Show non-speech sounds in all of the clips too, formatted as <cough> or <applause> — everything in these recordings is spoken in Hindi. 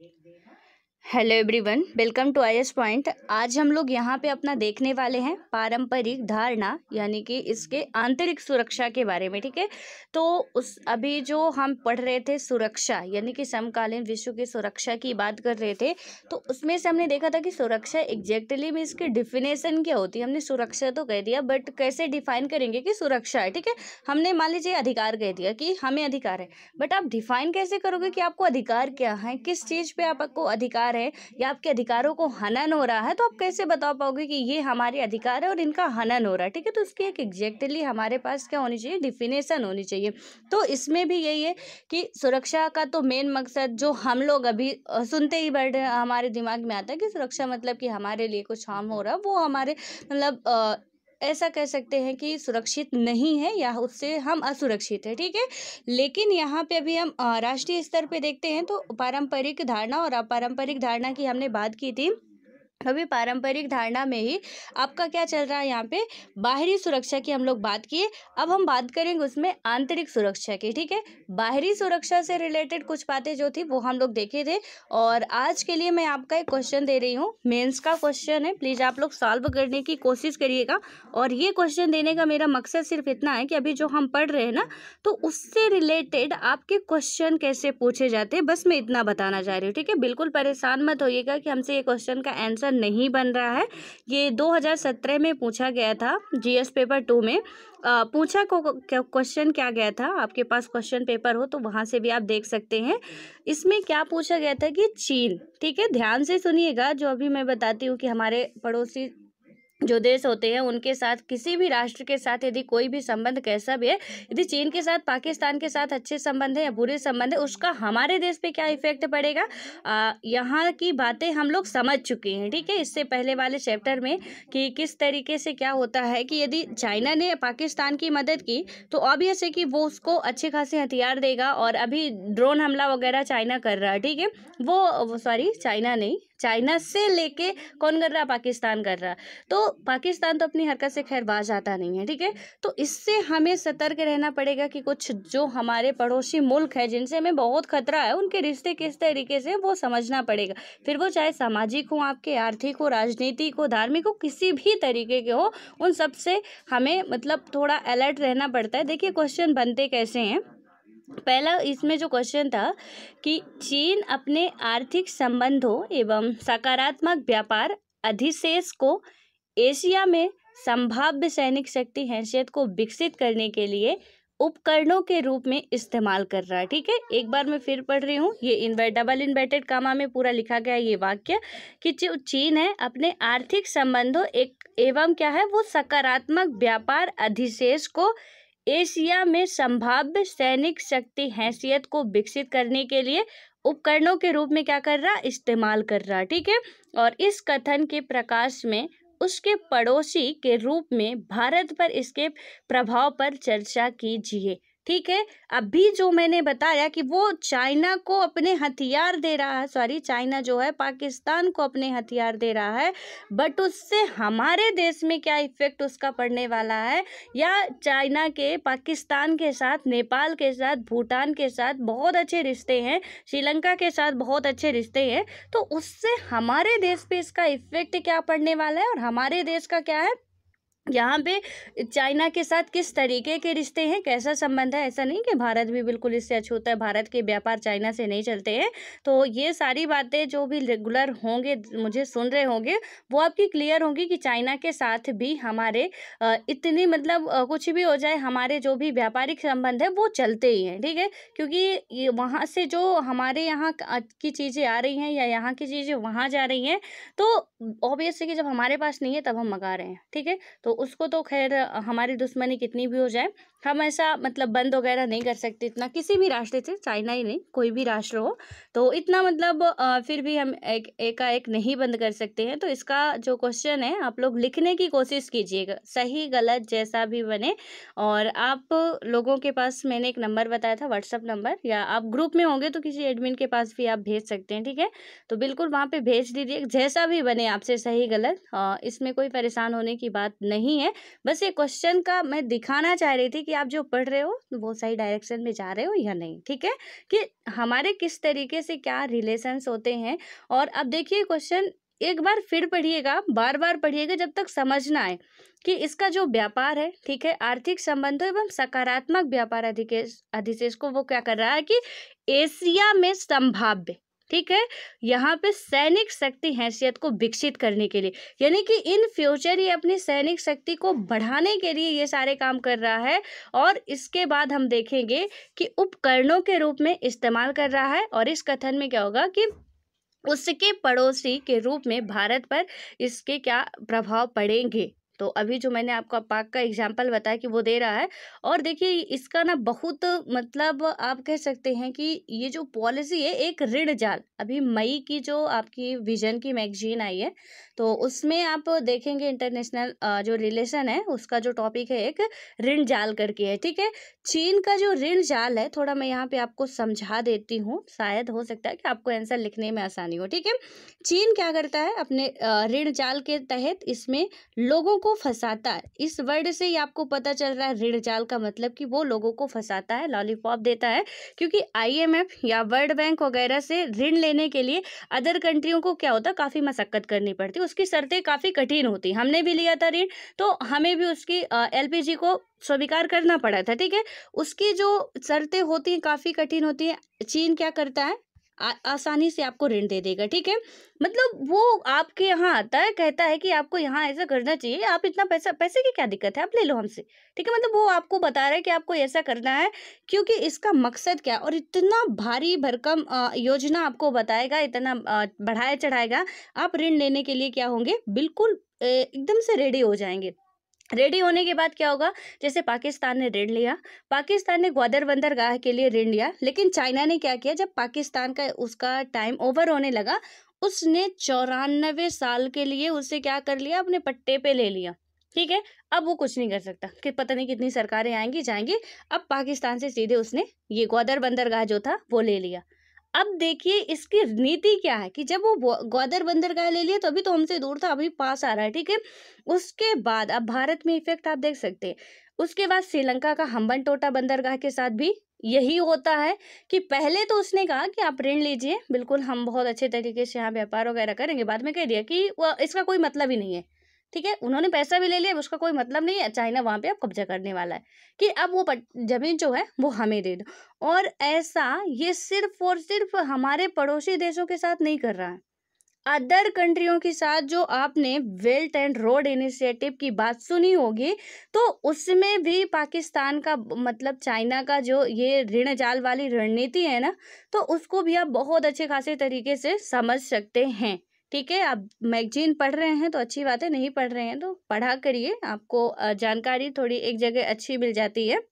एक देना hello everyone welcome to I point आज हम लोग यहाँ पे अपना देखने वाले हैं पारंपरिक धारणा यानी कि इसके आंतरिक सुरक्षा के बारे में ठीक है तो उस अभी जो हम पढ़ रहे थे सुरक्षा यानी कि समकालीन विश्व की सुरक्षा की बात कर रहे थे तो उसमें से हमने देखा था कि सुरक्षा एग्जैक्टली में इसकी डिफिनेशन क्या होती है हमने सुरक्षा तो कह दिया बट कैसे डिफाइन करेंगे कि सुरक्षा है ठीक है हमने मान लीजिए अधिकार कह दिया कि हमें अधिकार है बट आप डिफाइन कैसे करोगे कि आपको अधिकार क्या है किस चीज़ पर आपको अधिकार अधिकार है या आपके अधिकारों को हनन हो रहा है तो आप कैसे बता पाओगे कि ये हमारे अधिकार है और इनका हनन हो रहा है ठीक है तो उसकी एक एग्जैक्टली हमारे पास क्या होनी चाहिए डिफिनेशन होनी चाहिए तो इसमें भी यही है कि सुरक्षा का तो मेन मकसद जो हम लोग अभी सुनते ही बैठे हमारे दिमाग में आता है कि सुरक्षा मतलब कि हमारे लिए कुछ हार्म हो रहा है वो हमारे मतलब ऐसा कह सकते हैं कि सुरक्षित नहीं है या उससे हम असुरक्षित है ठीक है लेकिन यहाँ पे अभी हम राष्ट्रीय स्तर पे देखते हैं तो पारंपरिक धारणा और अपारंपरिक धारणा की हमने बात की थी अभी पारंपरिक धारणा में ही आपका क्या चल रहा है यहाँ पे बाहरी सुरक्षा की हम लोग बात किए अब हम बात करेंगे उसमें आंतरिक सुरक्षा की ठीक है बाहरी सुरक्षा से रिलेटेड कुछ बातें जो थी वो हम लोग देखे थे और आज के लिए मैं आपका एक क्वेश्चन दे रही हूँ मेंस का क्वेश्चन है प्लीज़ आप लोग सॉल्व करने की कोशिश करिएगा और ये क्वेश्चन देने का मेरा मकसद सिर्फ इतना है कि अभी जो हम पढ़ रहे हैं ना तो उससे रिलेटेड आपके क्वेश्चन कैसे पूछे जाते हैं बस मैं इतना बताना चाह रही हूँ ठीक है बिल्कुल परेशान मत होइएगा कि हमसे ये क्वेश्चन का आंसर आंसर नहीं बन रहा है ये 2017 में पूछा गया था जीएस पेपर टू में आ, पूछा को क्वेश्चन क्या गया था आपके पास क्वेश्चन पेपर हो तो वहाँ से भी आप देख सकते हैं इसमें क्या पूछा गया था कि चीन ठीक है ध्यान से सुनिएगा जो अभी मैं बताती हूँ कि हमारे पड़ोसी जो देश होते हैं उनके साथ किसी भी राष्ट्र के साथ यदि कोई भी संबंध कैसा भी है यदि चीन के साथ पाकिस्तान के साथ अच्छे संबंध है या बुरे संबंध है उसका हमारे देश पे क्या इफेक्ट पड़ेगा आ, यहाँ की बातें हम लोग समझ चुके हैं ठीक है इससे पहले वाले चैप्टर में कि किस तरीके से क्या होता है कि यदि चाइना ने पाकिस्तान की मदद की तो ऑब्वियस है कि वो उसको अच्छे खासे हथियार देगा और अभी ड्रोन हमला वगैरह चाइना कर रहा है ठीक है वो सॉरी चाइना नहीं चाइना से लेके कौन कर रहा पाकिस्तान कर रहा तो पाकिस्तान तो अपनी हरकत से खैर बाज आता नहीं है ठीक है तो इससे हमें सतर्क रहना पड़ेगा कि कुछ जो हमारे पड़ोसी मुल्क है जिनसे हमें बहुत खतरा है उनके रिश्ते किस तरीके से वो समझना पड़ेगा फिर वो चाहे सामाजिक हो आपके आर्थिक हो राजनीतिक हो धार्मिक हो किसी भी तरीके के हो उन सबसे हमें मतलब थोड़ा अलर्ट रहना पड़ता है देखिए क्वेश्चन बनते कैसे हैं पहला इसमें जो क्वेश्चन था कि चीन अपने आर्थिक संबंधों एवं सकारात्मक व्यापार अधिशेष को एशिया में संभाव्य सैनिक शक्ति हैसियत को विकसित करने के लिए उपकरणों के रूप में इस्तेमाल कर रहा है ठीक है एक बार मैं फिर पढ़ रही हूँ ये इन्वे डबल इन्वर्टेड कामा में पूरा लिखा गया ये वाक्य कि जो चीन है अपने आर्थिक संबंधों एक एवं क्या है वो सकारात्मक व्यापार अधिशेष को एशिया में संभाव्य सैनिक शक्ति हैसियत को विकसित करने के लिए उपकरणों के रूप में क्या कर रहा इस्तेमाल कर रहा ठीक है और इस कथन के प्रकाश में उसके पड़ोसी के रूप में भारत पर इसके प्रभाव पर चर्चा कीजिए ठीक है अभी जो मैंने बताया कि वो चाइना को अपने हथियार दे रहा है सॉरी चाइना जो है पाकिस्तान को अपने हथियार दे रहा है बट उससे हमारे देश में क्या इफेक्ट उसका पड़ने वाला है या चाइना के पाकिस्तान के साथ नेपाल के साथ भूटान के साथ बहुत अच्छे रिश्ते हैं श्रीलंका के साथ बहुत अच्छे रिश्ते हैं तो उससे हमारे देश पर इसका इफेक्ट क्या पड़ने वाला है और हमारे देश का क्या है यहाँ पे चाइना के साथ किस तरीके के रिश्ते हैं कैसा संबंध है ऐसा नहीं कि भारत भी बिल्कुल इससे अछूता है भारत के व्यापार चाइना से नहीं चलते हैं तो ये सारी बातें जो भी रेगुलर होंगे मुझे सुन रहे होंगे वो आपकी क्लियर होंगी कि चाइना के साथ भी हमारे इतनी मतलब कुछ भी हो जाए हमारे जो भी व्यापारिक संबंध है वो चलते ही हैं ठीक है क्योंकि वहाँ से जो हमारे यहाँ की चीज़ें आ रही हैं या यहाँ की चीज़ें वहाँ जा रही हैं तो ऑब्वियसली कि जब हमारे पास नहीं है तब हम मंगा रहे हैं ठीक है तो उसको तो खैर हमारी दुश्मनी कितनी भी हो जाए हम ऐसा मतलब बंद वगैरह नहीं कर सकते इतना किसी भी राष्ट्र से चाइना ही नहीं कोई भी राष्ट्र हो तो इतना मतलब फिर भी हम एक एकाएक नहीं बंद कर सकते हैं तो इसका जो क्वेश्चन है आप लोग लिखने की कोशिश कीजिएगा सही गलत जैसा भी बने और आप लोगों के पास मैंने एक नंबर बताया था व्हाट्सअप नंबर या आप ग्रुप में होंगे तो किसी एडमिन के पास भी आप भेज सकते हैं ठीक है तो बिल्कुल वहाँ पर भेज दीजिए जैसा भी बने आपसे सही गलत इसमें कोई परेशान होने की बात नहीं है बस ये क्वेश्चन का मैं दिखाना चाह रही थी कि आप जो पढ़ रहे हो वो सही डायरेक्शन में जा रहे हो या नहीं ठीक है कि हमारे किस तरीके से क्या रिलेशंस होते हैं और अब देखिए क्वेश्चन एक बार फिर पढ़िएगा बार बार पढ़िएगा जब तक समझ ना आए कि इसका जो व्यापार है ठीक है आर्थिक संबंधों एवं सकारात्मक व्यापार अधिकेश अधिशेष को वो क्या कर रहा है कि एशिया में संभाव्य ठीक है यहाँ पे सैनिक शक्ति हैसियत को विकसित करने के लिए यानी कि इन फ्यूचर ये अपनी सैनिक शक्ति को बढ़ाने के लिए ये सारे काम कर रहा है और इसके बाद हम देखेंगे कि उपकरणों के रूप में इस्तेमाल कर रहा है और इस कथन में क्या होगा कि उसके पड़ोसी के रूप में भारत पर इसके क्या प्रभाव पड़ेंगे तो अभी जो मैंने आपको पाक का एग्जाम्पल बताया कि वो दे रहा है और देखिए इसका ना बहुत मतलब आप कह सकते हैं कि ये जो पॉलिसी है एक ऋण जाल अभी मई की जो आपकी विजन की मैगजीन आई है तो उसमें आप देखेंगे इंटरनेशनल जो रिलेशन है उसका जो टॉपिक है एक ऋण जाल करके है ठीक है चीन का जो ऋण जाल है थोड़ा मैं यहाँ पे आपको समझा देती हूँ शायद हो सकता है कि आपको आंसर लिखने में आसानी हो ठीक है चीन क्या करता है अपने ऋण जाल के तहत इसमें लोगों को को फंसाता है इस वर्ड से ही आपको पता चल रहा है ऋण जाल का मतलब कि वो लोगों को फंसाता है लॉलीपॉप देता है क्योंकि आईएमएफ या वर्ल्ड बैंक वगैरह से ऋण लेने के लिए अदर कंट्रियों को क्या होता काफ़ी मशक्क़त करनी पड़ती उसकी शर्तें काफ़ी कठिन होती हमने भी लिया था ऋण तो हमें भी उसकी एल को स्वीकार करना पड़ा था ठीक है उसकी जो शर्तें होती हैं काफ़ी कठिन होती हैं चीन क्या करता है आ, आसानी से आपको ऋण दे देगा ठीक है मतलब वो आपके यहाँ आता है कहता है कि आपको यहाँ ऐसा करना चाहिए आप इतना पैसा पैसे की क्या दिक्कत है आप ले लो हमसे ठीक है मतलब वो आपको बता रहा है कि आपको ऐसा करना है क्योंकि इसका मकसद क्या और इतना भारी भरकम योजना आपको बताएगा इतना बढ़ाया चढ़ाएगा आप ऋण लेने के लिए क्या होंगे बिल्कुल एकदम से रेडी हो जाएंगे रेडी होने के बाद क्या होगा जैसे पाकिस्तान ने ऋण लिया पाकिस्तान ने ग्वादर बंदरगाह के लिए ऋण लिया लेकिन चाइना ने क्या किया जब पाकिस्तान का उसका टाइम ओवर होने लगा उसने चौरानवे साल के लिए उसे क्या कर लिया अपने पट्टे पे ले लिया ठीक है अब वो कुछ नहीं कर सकता कि पता नहीं कितनी सरकारें आएंगी जाएंगी अब पाकिस्तान से सीधे उसने ये ग्वादर बंदरगाह जो था वो ले लिया अब देखिए इसकी नीति क्या है कि जब वो ग्वादर बंदरगाह ले लिया तो अभी तो हमसे दूर था अभी पास आ रहा है ठीक है उसके बाद अब भारत में इफेक्ट आप देख सकते हैं उसके बाद श्रीलंका का हम्बन टोटा बंदरगाह के साथ भी यही होता है कि पहले तो उसने कहा कि आप ऋण लीजिए बिल्कुल हम बहुत अच्छे तरीके से यहाँ व्यापार वगैरह करेंगे बाद में कह दिया कि इसका कोई मतलब ही नहीं है ठीक है उन्होंने पैसा भी ले लिया उसका कोई मतलब नहीं है चाइना वहाँ पे अब कब्जा करने वाला है कि अब वो ज़मीन जो है वो हमें दे दो और ऐसा ये सिर्फ और सिर्फ हमारे पड़ोसी देशों के साथ नहीं कर रहा है अदर कंट्रियों के साथ जो आपने वेल्ट एंड रोड इनिशिएटिव की बात सुनी होगी तो उसमें भी पाकिस्तान का मतलब चाइना का जो ये ऋण जाल वाली रणनीति है ना तो उसको भी आप बहुत अच्छे खासे तरीके से समझ सकते हैं ठीक है आप मैगजीन पढ़ रहे हैं तो अच्छी बात है नहीं पढ़ रहे हैं तो पढ़ा करिए आपको जानकारी थोड़ी एक जगह अच्छी मिल जाती है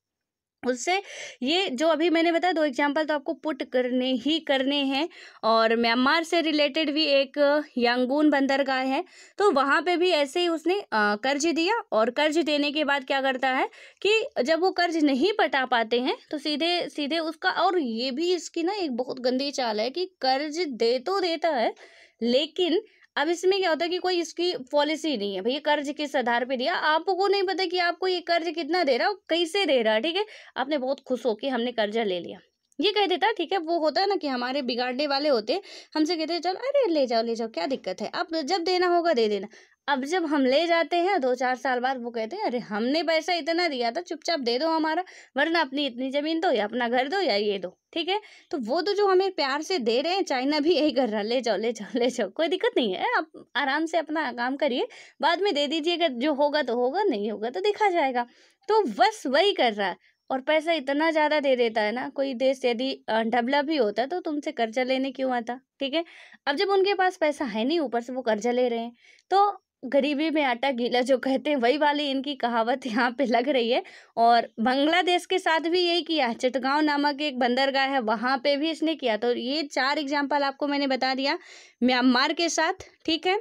उससे ये जो अभी मैंने बताया दो एग्जाम्पल तो आपको पुट करने ही करने हैं और म्यांमार से रिलेटेड भी एक यांगून बंदरगाह है तो वहाँ पे भी ऐसे ही उसने कर्ज दिया और कर्ज देने के बाद क्या करता है कि जब वो कर्ज नहीं पटा पाते हैं तो सीधे सीधे उसका और ये भी इसकी ना एक बहुत गंदी चाल है कि कर्ज दे तो देता है लेकिन अब इसमें क्या होता है कि कोई इसकी पॉलिसी नहीं है भैया कर्ज किस आधार पे दिया आपको नहीं पता कि आपको ये कर्ज कितना दे रहा है कैसे दे रहा है ठीक है आपने बहुत खुश हो कि हमने कर्जा ले लिया ये कह देता ठीक है वो होता है ना कि हमारे बिगाड़ने वाले होते हमसे कहते हैं चल अरे ले जाओ ले जाओ क्या दिक्कत है अब जब देना होगा दे देना अब जब हम ले जाते हैं दो चार साल बाद वो कहते हैं अरे हमने पैसा इतना दिया था चुपचाप दे दो हमारा वरना अपनी इतनी ज़मीन दो या अपना घर दो या ये दो ठीक है तो वो तो जो हमें प्यार से दे रहे हैं चाइना भी यही कर रहा ले जाओ ले जाओ ले जाओ कोई दिक्कत नहीं है आप आराम से अपना काम करिए बाद में दे दीजिए अगर जो होगा तो होगा नहीं होगा तो देखा जाएगा तो बस वही कर रहा है और पैसा इतना ज़्यादा दे देता है ना कोई देश यदि डेवलप भी होता तो तुमसे कर्जा लेने क्यों आता ठीक है अब जब उनके पास पैसा है नहीं ऊपर से वो कर्जा ले रहे हैं तो गरीबी में आटा गीला जो कहते हैं वही वाली इनकी कहावत यहाँ पे लग रही है और बांग्लादेश के साथ भी यही किया है चटगांव नामक एक बंदरगाह है वहाँ पे भी इसने किया तो ये चार एग्जाम्पल आपको मैंने बता दिया म्यांमार के साथ ठीक है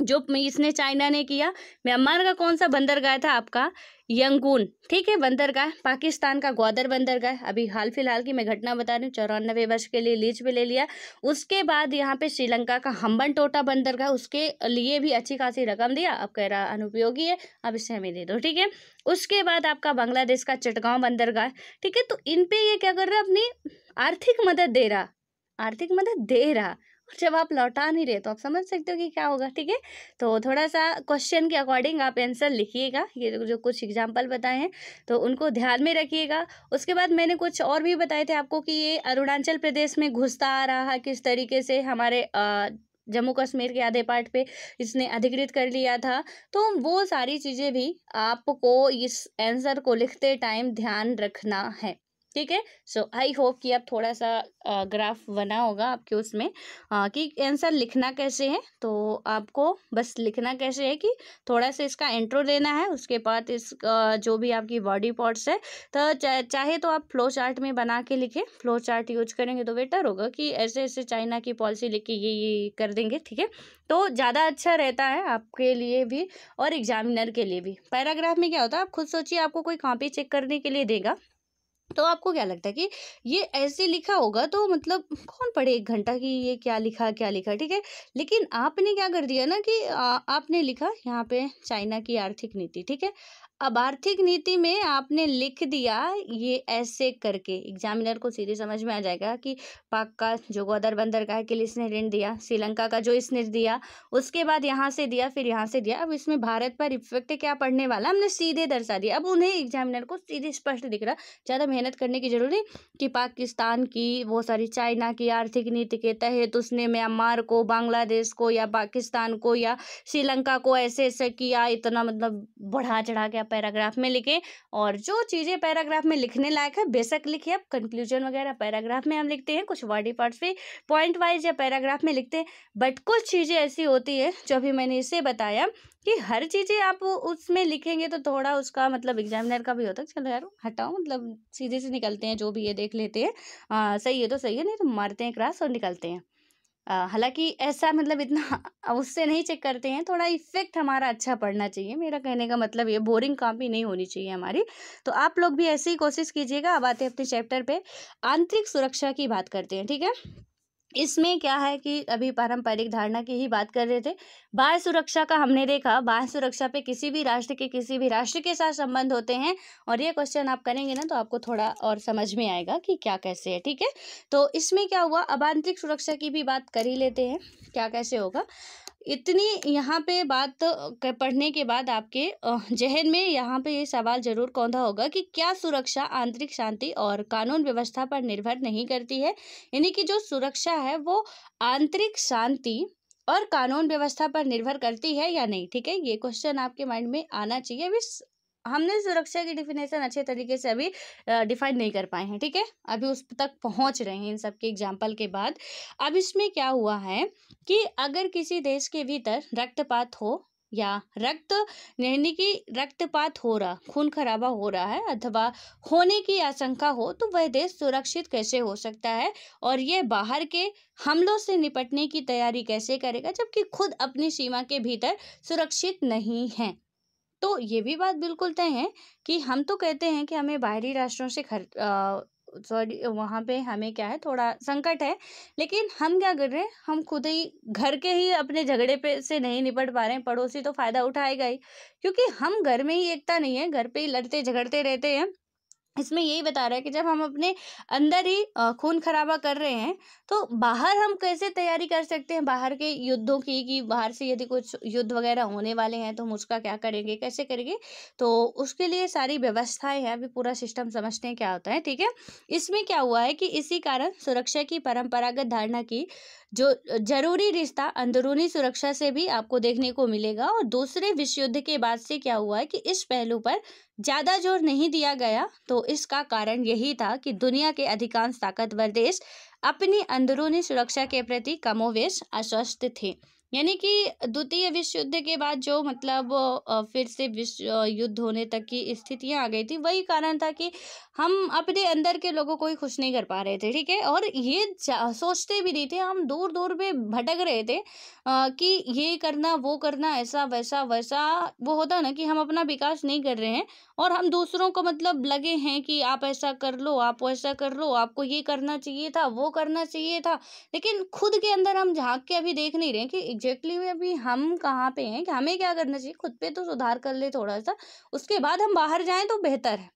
जो इसने चाइना ने किया म्यांमार का कौन सा बंदरगाह था आपका यंगून ठीक है बंदरगाह पाकिस्तान का ग्वादर बंदरगाह अभी हाल फिलहाल की मैं घटना बता रही हूँ चौरानबे वर्ष के लिए लीज पे ले लिया उसके बाद यहाँ पे श्रीलंका का हम्बन टोटा बंदरगाह उसके लिए भी अच्छी खासी रकम दिया अब कह रहा अनुपयोगी है अब इसे हमें दे दो ठीक है उसके बाद आपका बांग्लादेश का चटगांव बंदरगाह ठीक है तो इन ये क्या कर रहा है अपनी आर्थिक मदद दे रहा आर्थिक मदद दे रहा और जब आप लौटा नहीं रहे तो आप समझ सकते हो कि क्या होगा ठीक है तो थोड़ा सा क्वेश्चन के अकॉर्डिंग आप आंसर लिखिएगा ये जो कुछ एग्जाम्पल बताए हैं तो उनको ध्यान में रखिएगा उसके बाद मैंने कुछ और भी बताए थे आपको कि ये अरुणाचल प्रदेश में घुसता आ रहा है किस तरीके से हमारे आ, जम्मू कश्मीर के आधे पार्ट पे इसने अधिकृत कर लिया था तो वो सारी चीज़ें भी आपको इस आंसर को लिखते टाइम ध्यान रखना है ठीक है सो आई होप कि आप थोड़ा सा ग्राफ बना होगा आपके उसमें आ, कि आंसर लिखना कैसे है तो आपको बस लिखना कैसे है कि थोड़ा सा इसका इंट्रो देना है उसके बाद इस जो भी आपकी बॉडी पार्ट्स है तो चा, चाहे तो आप फ्लो चार्ट में बना के लिखें फ्लो चार्ट यूज करेंगे तो बेटर होगा कि ऐसे ऐसे चाइना की पॉलिसी लिख के ये ये कर देंगे ठीक है तो ज़्यादा अच्छा रहता है आपके लिए भी और एग्जामिनर के लिए भी पैराग्राफ में क्या होता है आप खुद सोचिए आपको कोई कॉपी चेक करने के लिए देगा तो आपको क्या लगता है कि ये ऐसे लिखा होगा तो मतलब कौन पढ़े एक घंटा कि ये क्या लिखा क्या लिखा ठीक है लेकिन आपने क्या कर दिया ना कि आ, आपने लिखा यहाँ पे चाइना की आर्थिक नीति ठीक है अब आर्थिक नीति में आपने लिख दिया ये ऐसे करके एग्जामिनर को सीधे समझ में आ जाएगा कि पाक का जो गोदर बंदर का है के लिए इसने ऋण दिया श्रीलंका का जो इसने दिया उसके बाद यहाँ से दिया फिर यहाँ से दिया अब इसमें भारत पर इफेक्ट क्या पड़ने वाला हमने सीधे दर्शा दिया अब उन्हें एग्जामिनर को सीधे स्पष्ट दिख रहा ज़्यादा मेहनत करने की जरूरी कि पाकिस्तान की वो सारी चाइना की आर्थिक नीति के तहत उसने म्यांमार को बांग्लादेश को या पाकिस्तान को या श्रीलंका को ऐसे ऐसे किया इतना मतलब बढ़ा चढ़ा के आप पैराग्राफ में लिखें और जो चीज़ें पैराग्राफ में लिखने लायक है बेशक लिखिए आप कंक्लूजन वगैरह पैराग्राफ में हम लिखते हैं कुछ वर्डी पार्ट्स भी पॉइंट वाइज या पैराग्राफ में लिखते हैं बट कुछ चीज़ें ऐसी होती हैं जो अभी मैंने इसे बताया कि हर चीज़ें आप उसमें लिखेंगे तो थोड़ा उसका मतलब एग्जामिनर का भी होता है चलो यार हटाओ मतलब सीधे से निकलते हैं जो भी ये देख लेते हैं हाँ, सही है तो सही है नहीं तो मारते हैं क्रास और निकलते हैं हालांकि ऐसा मतलब इतना <laughs> उससे नहीं चेक करते हैं थोड़ा इफेक्ट हमारा अच्छा पड़ना चाहिए मेरा कहने का मतलब ये बोरिंग काम भी नहीं होनी चाहिए हमारी तो आप लोग भी ऐसी ही कोशिश कीजिएगा अब आते हैं अपने चैप्टर पे आंतरिक सुरक्षा की बात करते हैं ठीक है इसमें क्या है कि अभी पारंपरिक धारणा की ही बात कर रहे थे बाह्य सुरक्षा का हमने देखा बाह्य सुरक्षा पे किसी भी राष्ट्र के किसी भी राष्ट्र के साथ संबंध होते हैं और ये क्वेश्चन आप करेंगे ना तो आपको थोड़ा और समझ में आएगा कि क्या कैसे है ठीक है तो इसमें क्या हुआ अब आंतरिक सुरक्षा की भी बात कर ही लेते हैं क्या कैसे होगा इतनी यहाँ पे बात पढ़ने के बाद आपके जहन में यहाँ पे ये सवाल जरूर कौंधा होगा कि क्या सुरक्षा आंतरिक शांति और कानून व्यवस्था पर निर्भर नहीं करती है यानी कि जो सुरक्षा है वो आंतरिक शांति और कानून व्यवस्था पर निर्भर करती है या नहीं ठीक है ये क्वेश्चन आपके माइंड में आना चाहिए हमने सुरक्षा की डिफिनेशन अच्छे तरीके से अभी डिफाइन नहीं कर पाए हैं ठीक है अभी उस तक पहुंच रहे हैं इन सब के एग्जाम्पल के बाद अब इसमें क्या हुआ है कि अगर किसी देश के भीतर रक्तपात हो या रक्त यानी कि रक्तपात हो रहा खून खराबा हो रहा है अथवा होने की आशंका हो तो वह देश सुरक्षित कैसे हो सकता है और यह बाहर के हमलों से निपटने की तैयारी कैसे करेगा जबकि खुद अपनी सीमा के भीतर सुरक्षित नहीं है तो ये भी बात बिल्कुल तय है कि हम तो कहते हैं कि हमें बाहरी राष्ट्रों से खर सॉरी वहाँ पे हमें क्या है थोड़ा संकट है लेकिन हम क्या कर रहे हैं हम खुद ही घर के ही अपने झगड़े पे से नहीं निपट पा रहे हैं पड़ोसी तो फ़ायदा उठाएगा ही क्योंकि हम घर में ही एकता नहीं है घर पे ही लड़ते झगड़ते रहते हैं इसमें यही बता रहा है कि जब हम अपने अंदर ही खून खराबा कर रहे हैं तो बाहर हम कैसे तैयारी कर सकते हैं बाहर के युद्धों की कि बाहर से यदि कुछ युद्ध वगैरह होने वाले हैं तो हम उसका क्या करेंगे कैसे करेंगे तो उसके लिए सारी व्यवस्थाएं हैं अभी पूरा सिस्टम समझते हैं क्या होता है ठीक है इसमें क्या हुआ है कि इसी कारण सुरक्षा की परंपरागत धारणा की जो जरूरी रिश्ता अंदरूनी सुरक्षा से भी आपको देखने को मिलेगा और दूसरे विश्व युद्ध के बाद से क्या हुआ है कि इस पहलू पर ज़्यादा जोर नहीं दिया गया तो इसका कारण यही था कि दुनिया के अधिकांश ताकतवर देश अपनी अंदरूनी सुरक्षा के प्रति कमोवेश आश्वस्त थे यानी कि द्वितीय विश्व युद्ध के बाद जो मतलब फिर से विश्व युद्ध होने तक की स्थितियां आ गई थी वही कारण था कि हम अपने अंदर के लोगों को ही खुश नहीं कर पा रहे थे ठीक है और ये सोचते भी नहीं थे हम दूर दूर में भटक रहे थे आ, कि ये करना वो करना ऐसा वैसा वैसा वो होता ना कि हम अपना विकास नहीं कर रहे हैं और हम दूसरों को मतलब लगे हैं कि आप ऐसा कर लो आप वैसा कर लो आपको ये करना चाहिए था वो करना चाहिए था लेकिन खुद के अंदर हम झाँक के अभी देख नहीं रहे कि एग्जैक्टली exactly अभी हम कहाँ पे हैं कि हमें क्या करना चाहिए खुद पे तो सुधार कर ले थोड़ा सा उसके बाद हम बाहर जाएं तो बेहतर है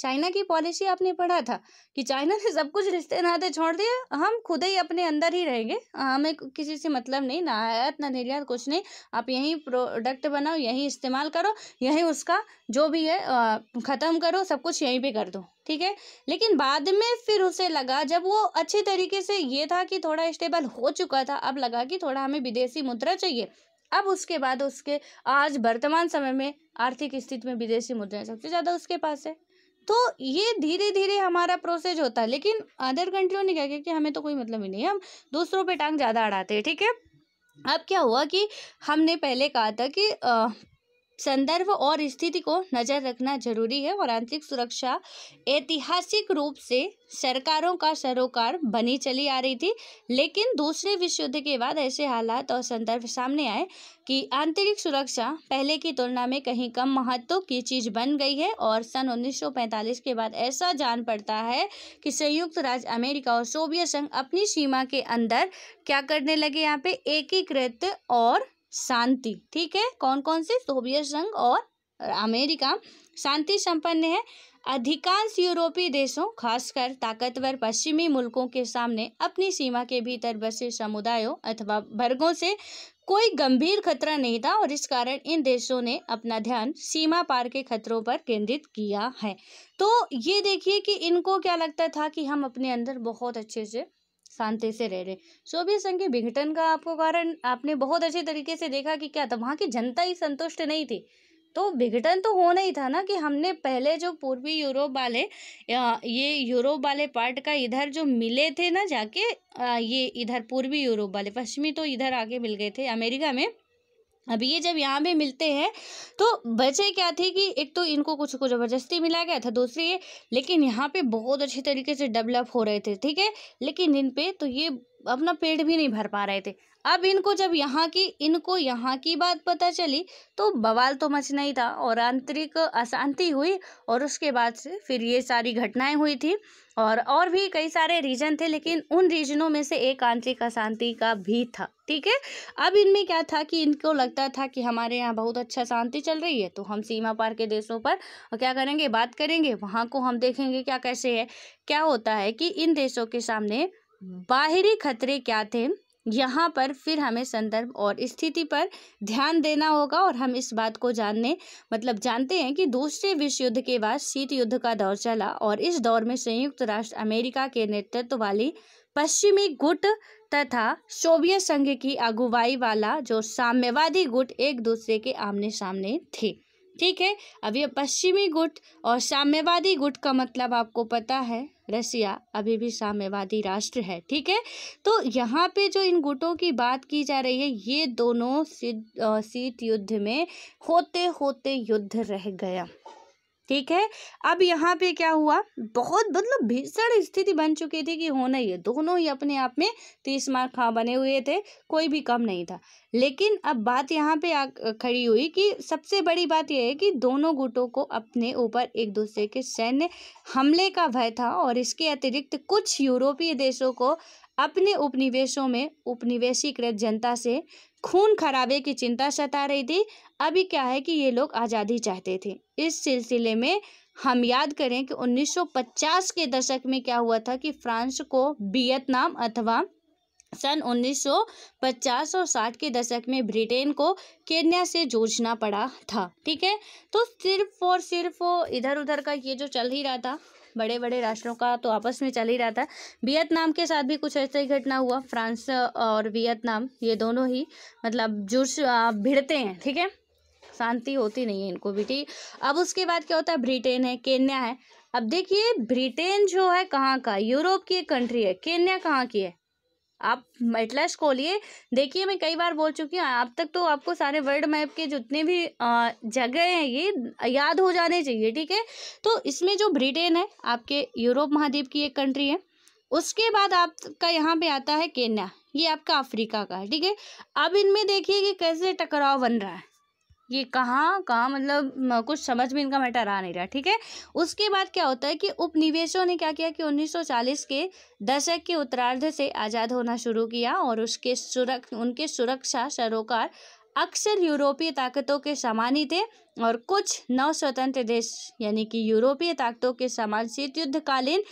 चाइना की पॉलिसी आपने पढ़ा था कि चाइना ने सब कुछ रिश्ते नाते छोड़ दिए हम खुद ही अपने अंदर ही रहेंगे हमें किसी से मतलब नहीं ना आयात ना निर्यात कुछ नहीं आप यही प्रोडक्ट बनाओ यही इस्तेमाल करो यही उसका जो भी है ख़त्म करो सब कुछ यहीं पे कर दो ठीक है लेकिन बाद में फिर उसे लगा जब वो अच्छे तरीके से ये था कि थोड़ा स्टेबल हो चुका था अब लगा कि थोड़ा हमें विदेशी मुद्रा चाहिए अब उसके बाद उसके आज वर्तमान समय में आर्थिक स्थिति में विदेशी मुद्राएं सबसे ज़्यादा उसके पास है तो ये धीरे धीरे हमारा प्रोसेस होता है लेकिन अदर कंट्रियों ने क्या किया कि हमें तो कोई मतलब ही नहीं है हम दूसरों पे टांग ज़्यादा अड़ाते हैं ठीक है अब क्या हुआ कि हमने पहले कहा था कि आ, संदर्भ और स्थिति को नजर रखना जरूरी है और आंतरिक सुरक्षा ऐतिहासिक रूप से सरकारों का सरोकार बनी चली आ रही थी लेकिन दूसरे विश्व युद्ध के बाद ऐसे हालात और संदर्भ सामने आए कि आंतरिक सुरक्षा पहले की तुलना में कहीं कम महत्व की चीज बन गई है और सन 1945 के बाद ऐसा जान पड़ता है कि संयुक्त राज्य अमेरिका और सोवियत संघ अपनी सीमा के अंदर क्या करने लगे यहाँ पे एकीकृत और शांति ठीक है कौन कौन से सोवियत संघ और अमेरिका शांति संपन्न है अधिकांश यूरोपीय देशों खासकर ताकतवर पश्चिमी मुल्कों के सामने अपनी सीमा के भीतर बसे समुदायों अथवा वर्गों से कोई गंभीर खतरा नहीं था और इस कारण इन देशों ने अपना ध्यान सीमा पार के खतरों पर केंद्रित किया है तो ये देखिए कि इनको क्या लगता था कि हम अपने अंदर बहुत अच्छे से शांति से रह रहे सोवियत संघ के विघटन का आपको कारण आपने बहुत अच्छे तरीके से देखा कि क्या था वहाँ की जनता ही संतुष्ट नहीं थी तो विघटन तो होना ही था ना कि हमने पहले जो पूर्वी यूरोप वाले ये यूरोप वाले पार्ट का इधर जो मिले थे ना जाके ये इधर पूर्वी यूरोप वाले पश्चिमी तो इधर आके मिल गए थे अमेरिका में अब ये जब यहाँ पे मिलते हैं तो बचे क्या थे कि एक तो इनको कुछ को ज़बरदस्ती मिला गया था दूसरी ये लेकिन यहाँ पे बहुत अच्छे तरीके से डेवलप हो रहे थे ठीक है लेकिन इन पे तो ये अपना पेट भी नहीं भर पा रहे थे अब इनको जब यहाँ की इनको यहाँ की बात पता चली तो बवाल तो मचना ही था और आंतरिक अशांति हुई और उसके बाद से फिर ये सारी घटनाएं हुई थी और और भी कई सारे रीजन थे लेकिन उन रीजनों में से एक आंतरिक अशांति का भी था ठीक है अब इनमें क्या था कि इनको लगता था कि हमारे यहाँ बहुत अच्छा शांति चल रही है तो हम सीमा पार के देशों पर क्या करेंगे बात करेंगे वहाँ को हम देखेंगे क्या कैसे है क्या होता है कि इन देशों के सामने बाहरी खतरे क्या थे यहाँ पर फिर हमें संदर्भ और स्थिति पर ध्यान देना होगा और हम इस बात को जानने मतलब जानते हैं कि दूसरे विश्व युद्ध के बाद शीत युद्ध का दौर चला और इस दौर में संयुक्त राष्ट्र अमेरिका के नेतृत्व वाली पश्चिमी गुट तथा सोवियत संघ की अगुवाई वाला जो साम्यवादी गुट एक दूसरे के आमने सामने थे ठीक है अब ये पश्चिमी गुट और साम्यवादी गुट का मतलब आपको पता है रसिया अभी भी साम्यवादी राष्ट्र है ठीक है तो यहाँ पे जो इन गुटों की बात की जा रही है ये दोनों शीत युद्ध में होते होते युद्ध रह गया ठीक है अब यहाँ पे क्या हुआ बहुत मतलब भीषण स्थिति बन चुकी थी कि होना ही है दोनों ही अपने आप में तीस मार्क हाँ बने हुए थे कोई भी कम नहीं था लेकिन अब बात यहाँ पे आ खड़ी हुई कि सबसे बड़ी बात यह है कि दोनों गुटों को अपने ऊपर एक दूसरे के सैन्य हमले का भय था और इसके अतिरिक्त कुछ यूरोपीय देशों को अपने उपनिवेशों में उपनिवेशीकृत जनता से खून खराबे की चिंता सता रही थी अभी क्या है कि ये लोग आज़ादी चाहते थे इस सिलसिले में हम याद करें कि 1950 के दशक में क्या हुआ था कि फ्रांस को वियतनाम अथवा सन 1950 और 60 के दशक में ब्रिटेन को केन्या से जूझना पड़ा था ठीक है तो सिर्फ और सिर्फ इधर उधर का ये जो चल ही रहा था बड़े बड़े राष्ट्रों का तो आपस में चल ही रहा था वियतनाम के साथ भी कुछ ऐसा ही घटना हुआ फ्रांस और वियतनाम ये दोनों ही मतलब जुर्स भिड़ते हैं ठीक है शांति होती नहीं है इनको भी ठीक अब उसके बाद क्या होता है ब्रिटेन है केन्या है अब देखिए ब्रिटेन जो है कहाँ का यूरोप की एक कंट्री है केन्या कहाँ की है आप एटलस खोलिए देखिए मैं कई बार बोल चुकी हूँ अब तक तो आपको सारे वर्ल्ड मैप के जितने भी जगह हैं ये याद हो जाने चाहिए ठीक है तो इसमें जो ब्रिटेन है आपके यूरोप महाद्वीप की एक कंट्री है उसके बाद आपका यहाँ पे आता है केन्या ये आपका अफ्रीका का है ठीक है अब इनमें देखिए कि कैसे टकराव बन रहा है ये कहाँ कहाँ मतलब कुछ समझ में इनका मैटर आ नहीं रहा ठीक है उसके बाद क्या होता है कि उपनिवेशों ने क्या किया कि 1940 के दशक के उत्तरार्ध से आज़ाद होना शुरू किया और उसके सुरक्ष उनके सुरक्षा सरोकार अक्सर यूरोपीय ताकतों के समान ही थे और कुछ नव स्वतंत्र देश यानी कि यूरोपीय ताकतों के समान शीत युद्धकालीन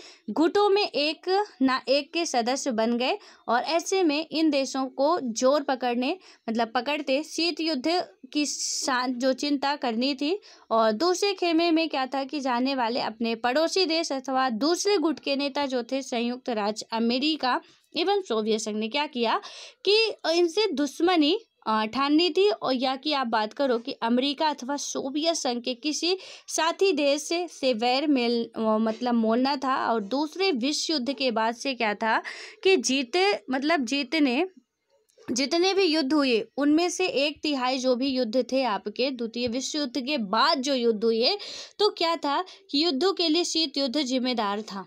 गुटों में एक ना एक के सदस्य बन गए और ऐसे में इन देशों को जोर पकड़ने मतलब पकड़ते शीत युद्ध की शांत जो चिंता करनी थी और दूसरे खेमे में क्या था कि जाने वाले अपने पड़ोसी देश अथवा दूसरे गुट के नेता जो थे संयुक्त राज्य अमेरिका एवं सोवियत संघ ने क्या किया कि इनसे दुश्मनी ठान ली थी और या कि आप बात करो कि अमेरिका अथवा सोवियत संघ के किसी साथी देश से, से वैर मेल मतलब मोलना था और दूसरे विश्व युद्ध के बाद से क्या था कि जीते मतलब जीतने जितने भी युद्ध हुए उनमें से एक तिहाई जो भी युद्ध थे आपके द्वितीय विश्व युद्ध के बाद जो युद्ध हुए तो क्या था कि युद्धों के लिए शीत युद्ध जिम्मेदार था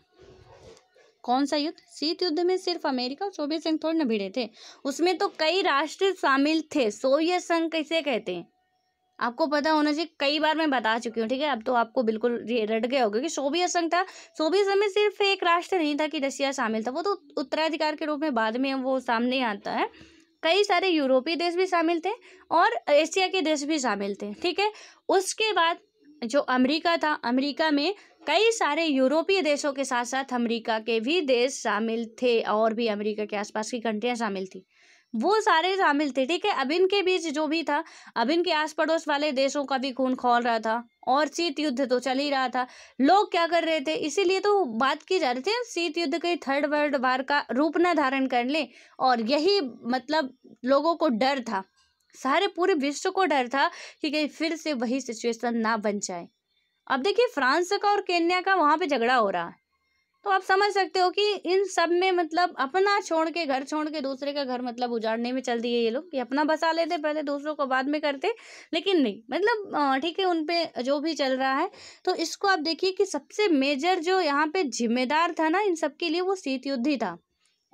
कौन सा युद्ध शीत युद्ध में सिर्फ अमेरिका और सोवियत संघ थोड़े ना भिड़े थे उसमें तो कई राष्ट्र शामिल थे सोवियत संघ कैसे कहते हैं आपको पता होना चाहिए कई बार मैं बता चुकी हूँ ठीक है अब तो आपको बिल्कुल रट गए होगा कि सोवियत संघ था सोवियत संघ में सिर्फ एक राष्ट्र नहीं था कि रशिया शामिल था वो तो उत्तराधिकार के रूप में बाद में वो सामने आता है कई सारे यूरोपीय देश भी शामिल थे और एशिया के देश भी शामिल थे ठीक है उसके बाद जो अमेरिका था अमेरिका में कई सारे यूरोपीय देशों के साथ साथ अमेरिका के भी देश शामिल थे और भी अमेरिका के आसपास की कंट्रियाँ शामिल थी वो सारे शामिल थे ठीक है अब इनके बीच जो भी था अब इनके आस पड़ोस वाले देशों का भी खून खोल रहा था और शीत युद्ध तो चल ही रहा था लोग क्या कर रहे थे इसीलिए तो बात की जा रही थी शीत युद्ध के थर्ड वर्ल्ड वार का रूप न धारण कर ले और यही मतलब लोगों को डर था सारे पूरे विश्व को डर था कि कहीं फिर से वही सिचुएशन ना बन जाए अब देखिए फ्रांस का और केन्या का वहाँ पे झगड़ा हो रहा है तो आप समझ सकते हो कि इन सब में मतलब अपना छोड़ के घर छोड़ के दूसरे का घर मतलब उजाड़ने में चल दिए ये लोग कि अपना बसा लेते पहले दूसरों को बाद में करते लेकिन नहीं मतलब ठीक है उन पे जो भी चल रहा है तो इसको आप देखिए कि सबसे मेजर जो यहाँ पे जिम्मेदार था ना इन सब के लिए वो शीत युद्ध ही था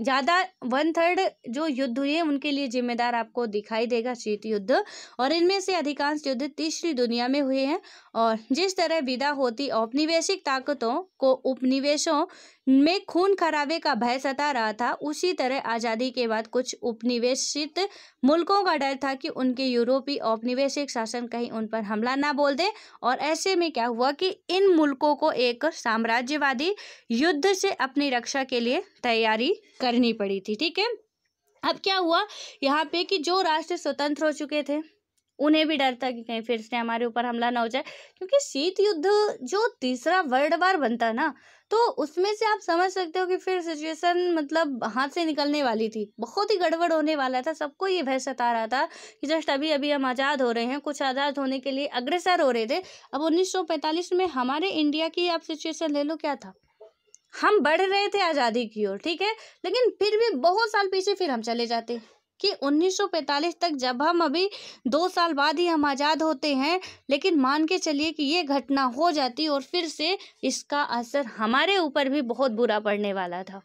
ज़्यादा वन थर्ड जो युद्ध हुए उनके लिए जिम्मेदार आपको दिखाई देगा शीत युद्ध और इनमें से अधिकांश युद्ध तीसरी दुनिया में हुए हैं और जिस तरह विदा होती औपनिवेशिक ताकतों को उपनिवेशों में खून खराबे का भय सता रहा था उसी तरह आज़ादी के बाद कुछ उपनिवेशित मुल्कों का डर था कि उनके यूरोपीय औपनिवेशिक शासन कहीं उन पर हमला ना बोल दे और ऐसे में क्या हुआ कि इन मुल्कों को एक साम्राज्यवादी युद्ध से अपनी रक्षा के लिए तैयारी करनी पड़ी थी ठीक है अब क्या हुआ यहाँ पे कि जो राष्ट्र स्वतंत्र हो चुके थे उन्हें भी डर था कि कहीं फिर से हमारे ऊपर हमला ना हो जाए क्योंकि शीत युद्ध जो तीसरा वर्ल्ड वार बनता ना तो उसमें से आप समझ सकते हो कि फिर सिचुएशन मतलब हाथ से निकलने वाली थी बहुत ही गड़बड़ होने वाला था सबको ये भय सता रहा था कि जस्ट अभी अभी हम आज़ाद हो रहे हैं कुछ आज़ाद होने के लिए अग्रसर हो रहे थे अब उन्नीस में हमारे इंडिया की आप सिचुएशन ले लो क्या था हम बढ़ रहे थे आज़ादी की ओर ठीक है लेकिन फिर भी बहुत साल पीछे फिर हम चले जाते कि 1945 तक जब हम अभी दो साल बाद ही हम आज़ाद होते हैं लेकिन मान के चलिए कि ये घटना हो जाती और फिर से इसका असर हमारे ऊपर भी बहुत बुरा पड़ने वाला था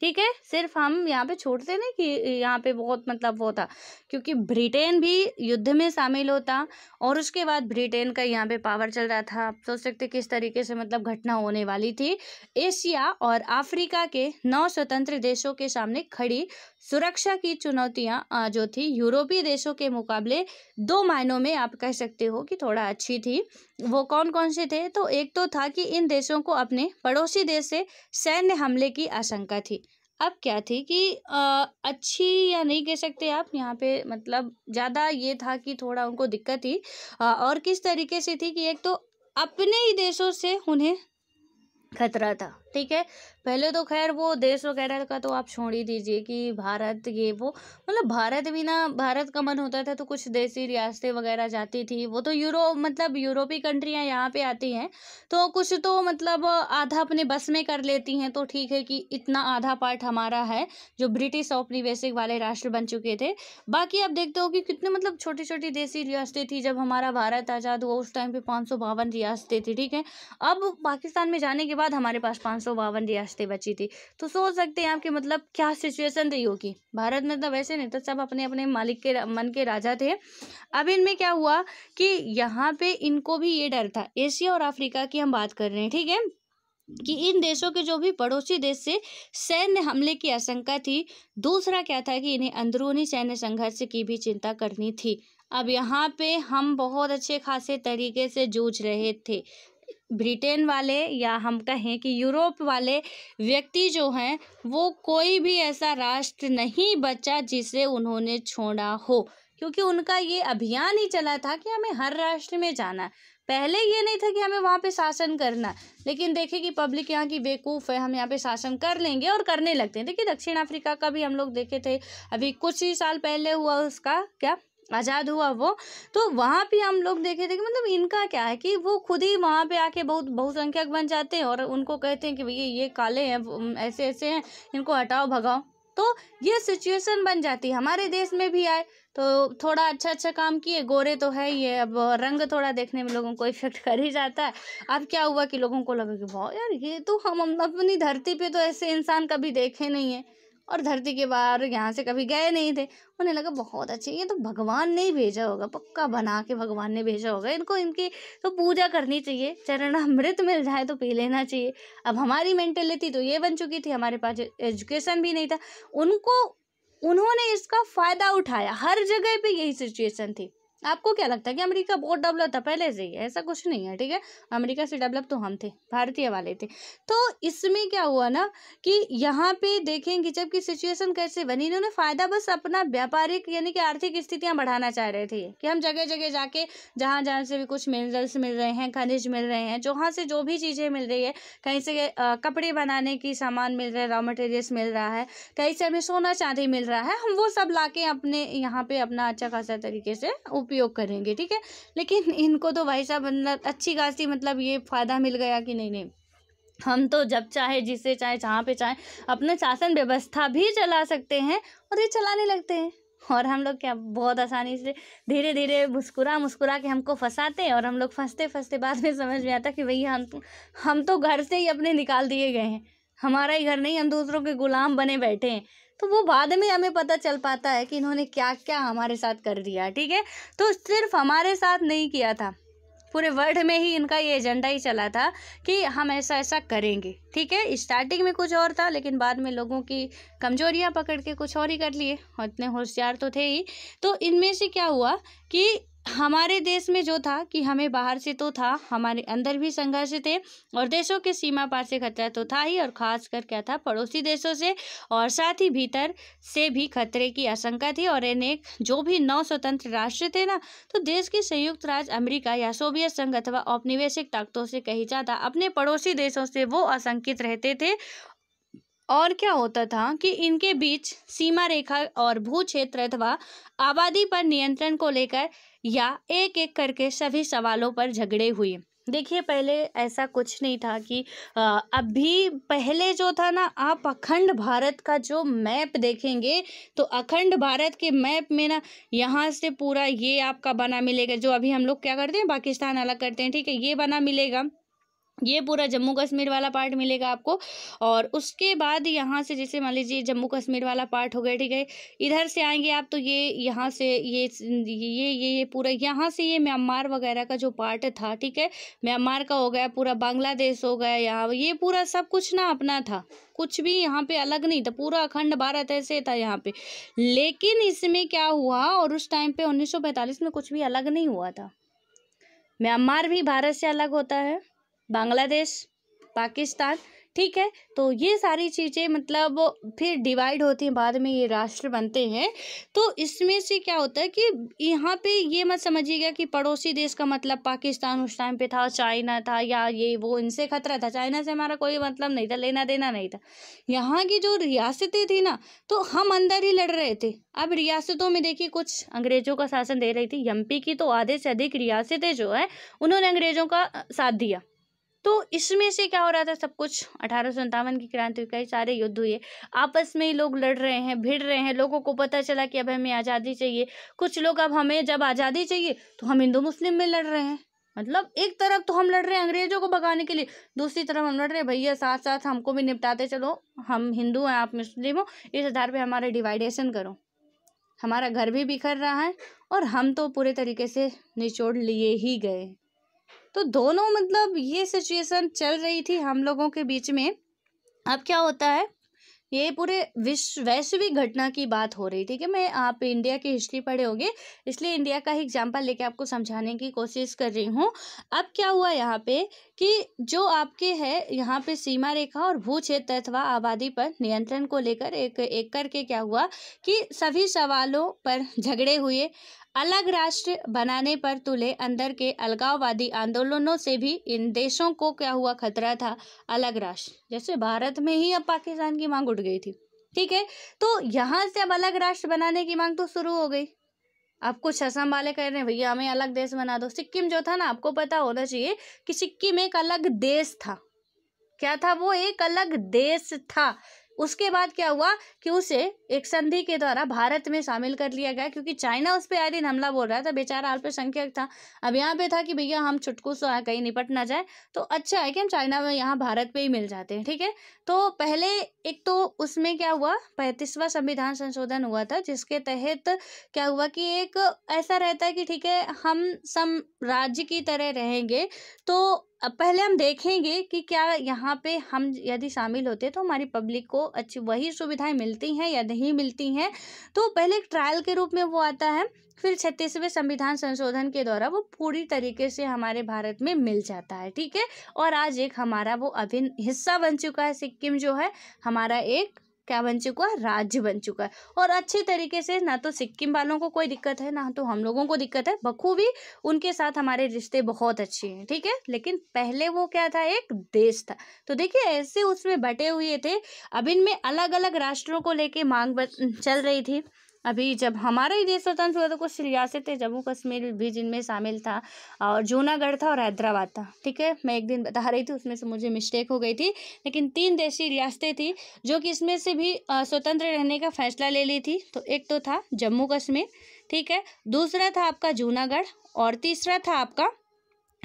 ठीक है सिर्फ हम यहाँ पे छोड़ते नहीं कि यहाँ पे बहुत मतलब वो था क्योंकि ब्रिटेन भी युद्ध में शामिल होता और उसके बाद ब्रिटेन का यहाँ पे पावर चल रहा था आप सोच सकते किस तरीके से मतलब घटना होने वाली थी एशिया और अफ्रीका के नौ स्वतंत्र देशों के सामने खड़ी सुरक्षा की चुनौतियां जो थी यूरोपीय देशों के मुकाबले दो मायनों में आप कह सकते हो कि थोड़ा अच्छी थी वो कौन कौन से थे तो एक तो था कि इन देशों को अपने पड़ोसी देश से सैन्य हमले की आशंका थी अब क्या थी कि आ, अच्छी या नहीं कह सकते आप यहाँ पे मतलब ज़्यादा ये था कि थोड़ा उनको दिक्कत थी आ, और किस तरीके से थी कि एक तो अपने ही देशों से उन्हें खतरा था ठीक है पहले तो खैर वो देश वगैरह का तो आप छोड़ ही दीजिए कि भारत ये वो मतलब भारत भी ना भारत का मन होता था तो कुछ देसी रियासतें वगैरह जाती थी वो तो यूरो मतलब यूरोपीय कंट्रियाँ यहाँ पे आती हैं तो कुछ तो मतलब आधा अपने बस में कर लेती हैं तो ठीक है कि इतना आधा पार्ट हमारा है जो ब्रिटिश औपनिवेशिक वाले राष्ट्र बन चुके थे बाकी आप देखते हो कि कितने मतलब छोटी छोटी देसी रियासतें थी जब हमारा भारत आज़ाद हुआ उस टाइम पे पाँच रियासतें थी ठीक है अब पाकिस्तान में जाने के बाद हमारे पास पाँच पाँच सौ बावन रियासतें बची थी तो सोच सकते हैं आपके मतलब क्या सिचुएशन रही होगी भारत में तो वैसे नहीं तो सब अपने अपने मालिक के मन के राजा थे अब इनमें क्या हुआ कि यहाँ पे इनको भी ये डर था एशिया और अफ्रीका की हम बात कर रहे हैं ठीक है कि इन देशों के जो भी पड़ोसी देश से सैन्य हमले की आशंका थी दूसरा क्या था कि इन्हें अंदरूनी सैन्य संघर्ष की भी चिंता करनी थी अब यहाँ पे हम बहुत अच्छे खासे तरीके से जूझ रहे थे ब्रिटेन वाले या हम कहें कि यूरोप वाले व्यक्ति जो हैं वो कोई भी ऐसा राष्ट्र नहीं बचा जिसे उन्होंने छोड़ा हो क्योंकि उनका ये अभियान ही चला था कि हमें हर राष्ट्र में जाना पहले ये नहीं था कि हमें वहाँ पे शासन करना लेकिन देखिए कि पब्लिक यहाँ की बेवकूफ़ है हम यहाँ पे शासन कर लेंगे और करने लगते हैं देखिए दक्षिण अफ्रीका का भी हम लोग देखे थे अभी कुछ ही साल पहले हुआ उसका क्या आज़ाद हुआ वो तो वहाँ पे हम लोग देखे थे कि मतलब इनका क्या है कि वो खुद ही वहाँ पे आके बहुत बहुसंख्यक बन जाते हैं और उनको कहते हैं कि भैया ये काले हैं ऐसे ऐसे हैं इनको हटाओ भगाओ तो ये सिचुएशन बन जाती है हमारे देश में भी आए तो थोड़ा अच्छा अच्छा काम किए गोरे तो है ये अब रंग थोड़ा देखने में लोगों को इफेक्ट <laughs> कर ही जाता है अब क्या हुआ कि लोगों को लगे कि वाह यार ये तो हम अपनी धरती पे तो ऐसे इंसान कभी देखे नहीं है और धरती के बाहर यहाँ से कभी गए नहीं थे उन्हें लगा बहुत अच्छे ये तो भगवान ने ही भेजा होगा पक्का बना के भगवान ने भेजा होगा इनको इनकी तो पूजा करनी चाहिए चरण अमृत मिल जाए तो पी लेना चाहिए अब हमारी मेंटेलिटी तो ये बन चुकी थी हमारे पास एजुकेशन भी नहीं था उनको उन्होंने इसका फ़ायदा उठाया हर जगह पे यही सिचुएशन थी आपको क्या लगता है कि अमेरिका बहुत डेवलप था पहले से ही ऐसा कुछ नहीं है ठीक है अमेरिका से डेवलप तो हम थे भारतीय वाले थे तो इसमें क्या हुआ ना कि यहाँ पे देखेंगे जबकि सिचुएशन कैसे बनी इन्होंने फ़ायदा बस अपना व्यापारिक यानी कि आर्थिक स्थितियाँ बढ़ाना चाह रहे थे कि हम जगह जगह जाके जहाँ जहाँ से भी कुछ मिनरल्स मिल रहे हैं खनिज मिल रहे हैं जहाँ से जो भी चीज़ें मिल रही है कहीं से कपड़े बनाने की सामान मिल रहा है रॉ मटेरियल्स मिल रहा है कहीं से हमें सोना चांदी मिल रहा है हम वो सब ला अपने यहाँ पर अपना अच्छा खासा तरीके से उपयोग करेंगे ठीक है लेकिन इनको तो भाई साहब मतलब अच्छी खासी मतलब ये फ़ायदा मिल गया कि नहीं नहीं हम तो जब चाहे जिसे चाहे जहाँ पे चाहे अपना शासन व्यवस्था भी चला सकते हैं और ये चलाने लगते हैं और हम लोग क्या बहुत आसानी से धीरे धीरे मुस्कुरा मुस्कुरा के हमको फंसाते हैं और हम लोग फंसते फंसते बाद में समझ में आता कि भैया हम तो हम तो घर से ही अपने निकाल दिए गए हैं हमारा ही घर नहीं हम दूसरों के गुलाम बने बैठे हैं तो वो बाद में हमें पता चल पाता है कि इन्होंने क्या क्या हमारे साथ कर दिया ठीक है तो सिर्फ हमारे साथ नहीं किया था पूरे वर्ल्ड में ही इनका ये एजेंडा ही चला था कि हम ऐसा ऐसा करेंगे ठीक है स्टार्टिंग में कुछ और था लेकिन बाद में लोगों की कमजोरियाँ पकड़ के कुछ और ही कर लिए और इतने होशियार तो थे ही तो इनमें से क्या हुआ कि हमारे देश में जो था कि हमें बाहर से तो था हमारे अंदर भी संघर्ष थे और देशों के सीमा पार से खतरा तो था ही और ख़ास कर क्या था पड़ोसी देशों से और साथ ही भीतर से भी खतरे की आशंका थी और अनेक जो भी नौ स्वतंत्र राष्ट्र थे ना तो देश के संयुक्त राज्य अमेरिका या सोवियत संघ अथवा औपनिवेशिक ताकतों से कही जाता अपने पड़ोसी देशों से वो आशंकित रहते थे और क्या होता था कि इनके बीच सीमा रेखा और भू क्षेत्र अथवा आबादी पर नियंत्रण को लेकर या एक एक करके सभी सवालों पर झगड़े हुए देखिए पहले ऐसा कुछ नहीं था कि अभी पहले जो था ना आप अखंड भारत का जो मैप देखेंगे तो अखंड भारत के मैप में ना यहाँ से पूरा ये आपका बना मिलेगा जो अभी हम लोग क्या करते हैं पाकिस्तान अलग करते हैं ठीक है ये बना मिलेगा ये पूरा जम्मू कश्मीर वाला पार्ट मिलेगा आपको और उसके बाद यहाँ से जैसे मान लीजिए जम्मू कश्मीर वाला पार्ट हो गया ठीक है इधर से आएंगे आप तो ये यहाँ से ये ये ये ये पूरा यहाँ से ये म्यांमार वगैरह का जो पार्ट था ठीक है म्यांमार का हो गया पूरा बांग्लादेश हो गया यहाँ ये पूरा सब कुछ ना अपना था कुछ भी यहाँ पे अलग नहीं था पूरा अखंड भारत ऐसे था यहाँ पे लेकिन इसमें क्या हुआ और उस टाइम पे उन्नीस में कुछ भी अलग नहीं हुआ था म्यांमार भी भारत से अलग होता है बांग्लादेश पाकिस्तान ठीक है तो ये सारी चीज़ें मतलब फिर डिवाइड होती हैं बाद में ये राष्ट्र बनते हैं तो इसमें से क्या होता है कि यहाँ पे ये मत समझिएगा कि पड़ोसी देश का मतलब पाकिस्तान उस टाइम पे था चाइना था या ये वो इनसे खतरा था चाइना से हमारा कोई मतलब नहीं था लेना देना नहीं था यहाँ की जो रियासतें थी ना तो हम अंदर ही लड़ रहे थे अब रियासतों में देखिए कुछ अंग्रेजों का शासन दे रही थी यमपी की तो आधे से अधिक रियासतें जो है उन्होंने अंग्रेजों का साथ दिया तो इसमें से क्या हो रहा था सब कुछ अठारह की क्रांति कई सारे युद्ध हुए आपस में ही लोग लड़ रहे हैं भिड़ रहे हैं लोगों को पता चला कि अब हमें आज़ादी चाहिए कुछ लोग अब हमें जब आज़ादी चाहिए तो हम हिंदू मुस्लिम में लड़ रहे हैं मतलब एक तरफ तो हम लड़ रहे हैं अंग्रेजों को भगाने के लिए दूसरी तरफ हम लड़ रहे हैं भैया साथ साथ हमको भी निपटाते चलो हम हिंदू हैं आप मुस्लिम हो इस आधार पे हमारा डिवाइडेशन करो हमारा घर भी बिखर रहा है और हम तो पूरे तरीके से निचोड़ लिए ही गए तो दोनों मतलब ये सिचुएशन चल रही थी हम लोगों के बीच में अब क्या होता है ये पूरे विश्व वैश्विक घटना की बात हो रही थी कि मैं आप इंडिया की हिस्ट्री पढ़े होंगे इसलिए इंडिया का ही एग्जाम्पल लेके आपको समझाने की कोशिश कर रही हूँ अब क्या हुआ यहाँ पे कि जो आपके है यहाँ पे सीमा रेखा और भू क्षेत्र अथवा आबादी पर नियंत्रण को लेकर एक एक करके क्या हुआ कि सभी सवालों पर झगड़े हुए अलग राष्ट्र बनाने पर तुले अंदर के अलगाववादी आंदोलनों से भी इन देशों को क्या हुआ खतरा था अलग राष्ट्र जैसे भारत में ही अब पाकिस्तान की मांग उठ गई थी ठीक है तो यहाँ से अब अलग राष्ट्र बनाने की मांग तो शुरू हो गई अब कुछ असम वाले कह रहे हैं भैया हमें अलग देश बना दो सिक्किम जो था ना आपको पता होना चाहिए कि सिक्किम एक अलग देश था क्या था वो एक अलग देश था उसके बाद क्या हुआ कि उसे एक संधि के द्वारा भारत में शामिल कर लिया गया क्योंकि चाइना उस पर आए दिन हमला बोल रहा था बेचारा अल्पसंख्यक था अब यहाँ पे था कि भैया हम चुटकू से कहीं निपट ना जाए तो अच्छा है कि हम चाइना में यहाँ भारत पे ही मिल जाते हैं ठीक है तो पहले एक तो उसमें क्या हुआ पैंतीसवां संविधान संशोधन हुआ था जिसके तहत क्या हुआ कि एक ऐसा रहता है कि ठीक है हम सम राज्य की तरह रहेंगे तो अब पहले हम देखेंगे कि क्या यहाँ पे हम यदि शामिल होते हैं तो हमारी पब्लिक को अच्छी वही सुविधाएं मिलती हैं या नहीं मिलती हैं तो पहले एक ट्रायल के रूप में वो आता है फिर छत्तीसवें संविधान संशोधन के द्वारा वो पूरी तरीके से हमारे भारत में मिल जाता है ठीक है और आज एक हमारा वो अभिन्न हिस्सा बन चुका है सिक्किम जो है हमारा एक क्या बन चुका है राज्य बन चुका है और अच्छे तरीके से ना तो सिक्किम वालों को कोई दिक्कत है ना तो हम लोगों को दिक्कत है बखूबी उनके साथ हमारे रिश्ते बहुत अच्छे हैं ठीक है लेकिन पहले वो क्या था एक देश था तो देखिए ऐसे उसमें बटे हुए थे अब इनमें अलग अलग राष्ट्रों को लेके मांग चल रही थी अभी जब हमारे ही देश स्वतंत्र हुआ था कुछ रियासतें जम्मू कश्मीर भी जिनमें शामिल था और जूनागढ़ था और हैदराबाद था ठीक है मैं एक दिन बता रही थी उसमें से मुझे मिस्टेक हो गई थी लेकिन तीन देशी रियासतें थी जो कि इसमें से भी स्वतंत्र रहने का फैसला ले ली थी तो एक तो था जम्मू कश्मीर ठीक है दूसरा था आपका जूनागढ़ और तीसरा था आपका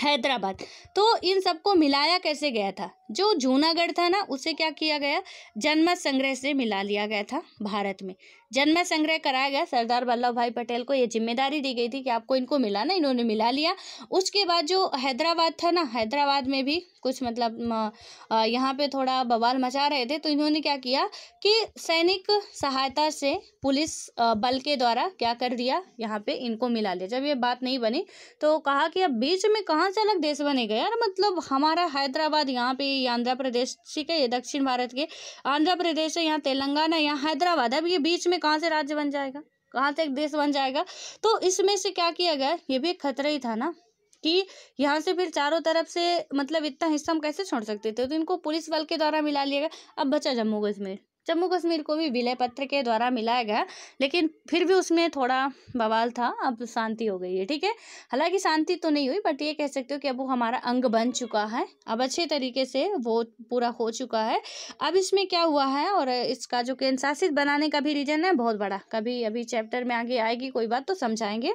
हैदराबाद तो इन सबको मिलाया कैसे गया था जो जूनागढ़ था ना उसे क्या किया गया जन्म संग्रह से मिला लिया गया था भारत में जन्म संग्रह कराया गया सरदार वल्लभ भाई पटेल को ये जिम्मेदारी दी गई थी कि आपको इनको मिला ना इन्होंने मिला लिया उसके बाद जो हैदराबाद था ना हैदराबाद में भी कुछ मतलब यहाँ पे थोड़ा बवाल मचा रहे थे तो इन्होंने क्या किया कि सैनिक सहायता से पुलिस बल के द्वारा क्या कर दिया यहाँ पे इनको मिला लिया जब ये बात नहीं बनी तो कहा कि अब बीच में कहाँ से अलग देश बने गए यार मतलब हमारा हैदराबाद यहाँ पे की आंध्र प्रदेश ठीक है ये दक्षिण भारत के आंध्र प्रदेश है यहाँ तेलंगाना यहाँ हैदराबाद अब ये बीच में कहाँ से राज्य बन जाएगा कहाँ से एक देश बन जाएगा तो इसमें से क्या किया गया ये भी एक खतरा ही था ना कि यहाँ से फिर चारों तरफ से मतलब इतना हिस्सा हम कैसे छोड़ सकते थे तो इनको पुलिस बल के द्वारा मिला लिया गया अब बचा जम्मू कश्मीर जम्मू कश्मीर को भी विलय पत्र के द्वारा मिलाया गया लेकिन फिर भी उसमें थोड़ा बवाल था अब शांति हो गई है ठीक है हालांकि शांति तो नहीं हुई बट ये कह सकते हो कि अब वो हमारा अंग बन चुका है अब अच्छे तरीके से वो पूरा हो चुका है अब इसमें क्या हुआ है और इसका जो केंद्र शासित बनाने का भी रीजन है बहुत बड़ा कभी अभी चैप्टर में आगे आएगी कोई बात तो समझाएंगे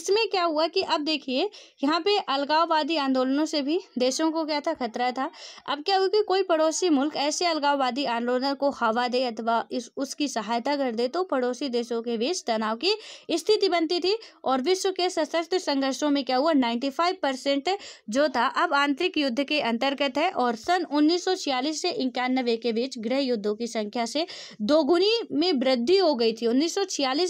इसमें क्या हुआ कि अब देखिए यहाँ पे अलगाववादी आंदोलनों से भी देशों को क्या था खतरा था अब क्या हुआ कि कोई पड़ोसी मुल्क ऐसे अलगाववादी आंदोलन को हवा दबा दे अथवा इस उसकी सहायता कर दे तो पड़ोसी देशों के बीच तनाव की स्थिति बनती थी और विश्व के सशस्त्र संघर्षों में क्या हुआ नाइन्टी जो था अब आंतरिक युद्ध के अंतर्गत है और सन उन्नीस से इक्यानवे के बीच गृह युद्धों की संख्या से दोगुनी में वृद्धि हो गई थी उन्नीस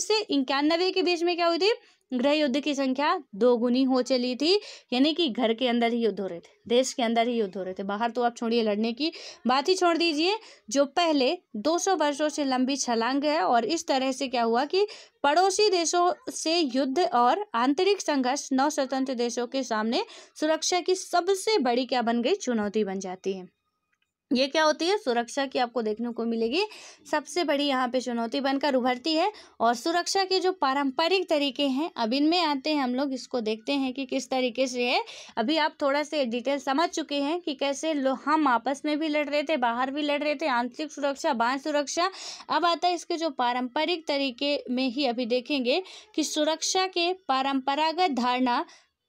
से इक्यानवे के बीच में क्या हुई थी गृह युद्ध की संख्या दोगुनी हो चली थी यानी कि घर के अंदर ही युद्ध हो रहे थे देश के अंदर ही युद्ध हो रहे थे बाहर तो आप छोड़िए लड़ने की बात ही छोड़ दीजिए जो पहले 200 वर्षों से लंबी छलांग है और इस तरह से क्या हुआ कि पड़ोसी देशों से युद्ध और आंतरिक संघर्ष नौ स्वतंत्र देशों के सामने सुरक्षा की सबसे बड़ी क्या बन गई चुनौती बन जाती है ये क्या होती है सुरक्षा की आपको देखने को मिलेगी सबसे बड़ी यहाँ पे चुनौती बनकर उभरती है और सुरक्षा के जो पारंपरिक तरीके हैं अब इनमें आते हैं हम लोग इसको देखते हैं कि किस तरीके से है अभी आप थोड़ा से डिटेल समझ चुके हैं कि कैसे लो हम आपस में भी लड़ रहे थे बाहर भी लड़ रहे थे आंतरिक सुरक्षा बाह सुरक्षा अब आता है इसके जो पारंपरिक तरीके में ही अभी देखेंगे कि सुरक्षा के पारंपरागत धारणा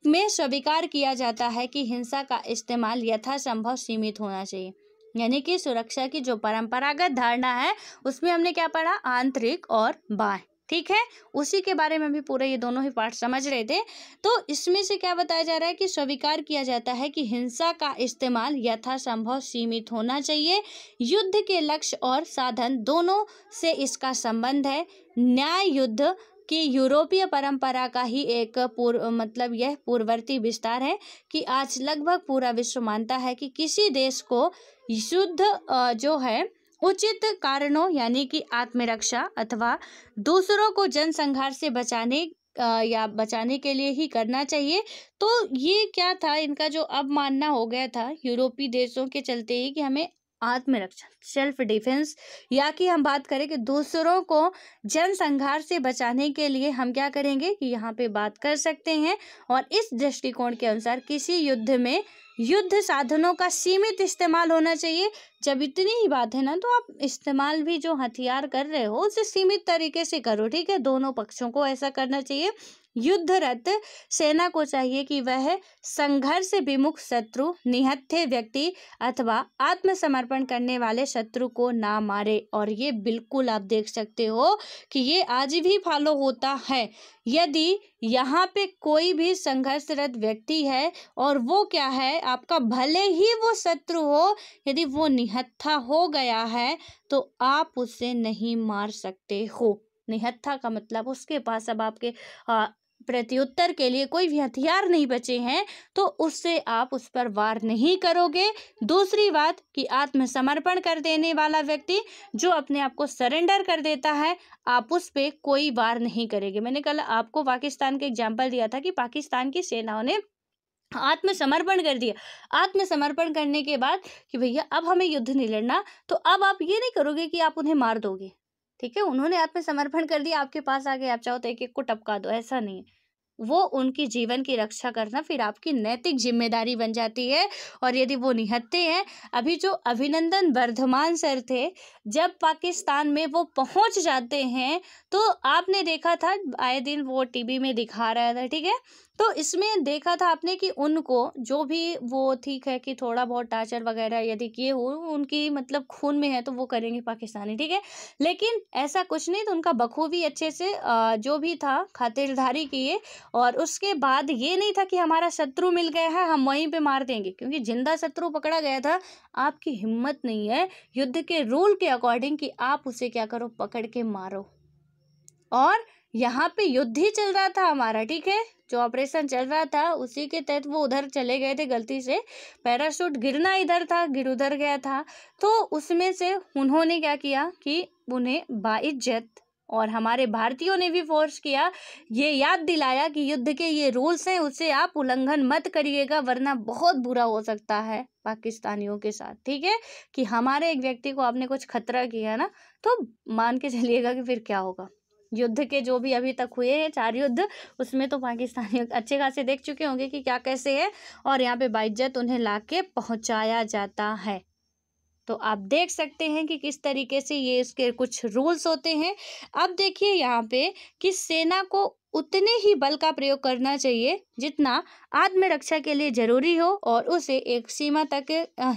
में स्वीकार किया जाता है कि हिंसा का इस्तेमाल यथासंभव सीमित होना चाहिए यानी कि सुरक्षा की जो परंपरागत धारणा है उसमें हमने क्या पढ़ा आंतरिक और बाह्य ठीक है उसी के बारे में भी पूरे ये दोनों ही पाठ समझ रहे थे तो इसमें से क्या बताया जा रहा है कि स्वीकार किया जाता है कि हिंसा का इस्तेमाल यथासंभव सीमित होना चाहिए युद्ध के लक्ष्य और साधन दोनों से इसका संबंध है न्याय युद्ध कि यूरोपीय परंपरा का ही एक पूर्व मतलब यह पूर्ववर्ती विस्तार है कि आज लगभग पूरा विश्व मानता है कि किसी देश को शुद्ध जो है उचित कारणों यानी कि आत्मरक्षा अथवा दूसरों को जनसंहार से बचाने या बचाने के लिए ही करना चाहिए तो ये क्या था इनका जो अब मानना हो गया था यूरोपीय देशों के चलते ही कि हमें आत्मरक्षा सेल्फ डिफेंस या कि हम बात करें कि दूसरों को जनसंहार से बचाने के लिए हम क्या करेंगे कि यहाँ पे बात कर सकते हैं और इस दृष्टिकोण के अनुसार किसी युद्ध में युद्ध साधनों का सीमित इस्तेमाल होना चाहिए जब इतनी ही बात है ना तो आप इस्तेमाल भी जो हथियार कर रहे हो उसे सीमित तरीके से करो ठीक है दोनों पक्षों को ऐसा करना चाहिए युद्धरत सेना को चाहिए कि वह संघर्ष विमुख शत्रु निहत्थे व्यक्ति अथवा आत्मसमर्पण करने वाले शत्रु को ना मारे और ये बिल्कुल आप देख सकते हो कि ये आज भी फॉलो होता है यदि यहाँ पे कोई भी संघर्षरत व्यक्ति है और वो क्या है आपका भले ही वो शत्रु हो यदि वो निहत्था हो गया है तो आप उसे नहीं मार सकते हो निहत्था का मतलब उसके पास अब आपके प्रत्युत्तर के लिए कोई भी हथियार नहीं बचे हैं तो उससे आप उस पर वार नहीं करोगे दूसरी बात कि आत्मसमर्पण कर देने वाला व्यक्ति जो अपने आप को सरेंडर कर देता है आप उस पर कोई वार नहीं करेंगे मैंने कल आपको पाकिस्तान का एग्जाम्पल दिया था कि पाकिस्तान की सेनाओं ने आत्मसमर्पण कर दिया आत्मसमर्पण करने के बाद कि भैया अब हमें युद्ध नहीं लड़ना तो अब आप ये नहीं करोगे कि आप उन्हें मार दोगे ठीक है उन्होंने आत्मसमर्पण कर दिया आपके पास आ गए आप चाहो तो एक एक को टपका दो ऐसा नहीं है वो उनकी जीवन की रक्षा करना फिर आपकी नैतिक जिम्मेदारी बन जाती है और यदि वो निहत्ते हैं अभी जो अभिनंदन वर्धमान सर थे जब पाकिस्तान में वो पहुंच जाते हैं तो आपने देखा था आए दिन वो टीवी में दिखा रहा था ठीक है तो इसमें देखा था आपने कि उनको जो भी वो ठीक है कि थोड़ा बहुत टार्चर वगैरह यदि किए हो उनकी मतलब खून में है तो वो करेंगे पाकिस्तानी ठीक है लेकिन ऐसा कुछ नहीं तो उनका बखूबी अच्छे से जो भी था खातिरदारी किए और उसके बाद ये नहीं था कि हमारा शत्रु मिल गया है हम वहीं पर मार देंगे क्योंकि जिंदा शत्रु पकड़ा गया था आपकी हिम्मत नहीं है युद्ध के रूल के अकॉर्डिंग कि आप उसे क्या करो पकड़ के मारो और यहाँ पे युद्ध ही चल रहा था हमारा ठीक है जो ऑपरेशन चल रहा था उसी के तहत वो उधर चले गए थे गलती से पैराशूट गिरना इधर था गिर उधर गया था तो उसमें से उन्होंने क्या किया कि उन्हें बाइज्जत और हमारे भारतीयों ने भी फोर्स किया ये याद दिलाया कि युद्ध के ये रूल्स हैं उसे आप उल्लंघन मत करिएगा वरना बहुत बुरा हो सकता है पाकिस्तानियों के साथ ठीक है कि हमारे एक व्यक्ति को आपने कुछ खतरा किया ना तो मान के चलिएगा कि फिर क्या होगा युद्ध के जो भी अभी तक हुए हैं चार युद्ध उसमें तो पाकिस्तानी <laughs> अच्छे खासे देख चुके होंगे कि क्या कैसे है और यहाँ पे बाइज्जत उन्हें ला के पहुँचाया जाता है तो आप देख सकते हैं कि किस तरीके से ये इसके कुछ रूल्स होते हैं अब देखिए यहाँ पे कि सेना को उतने ही बल का प्रयोग करना चाहिए जितना आत्मरक्षा के लिए जरूरी हो और उसे एक सीमा तक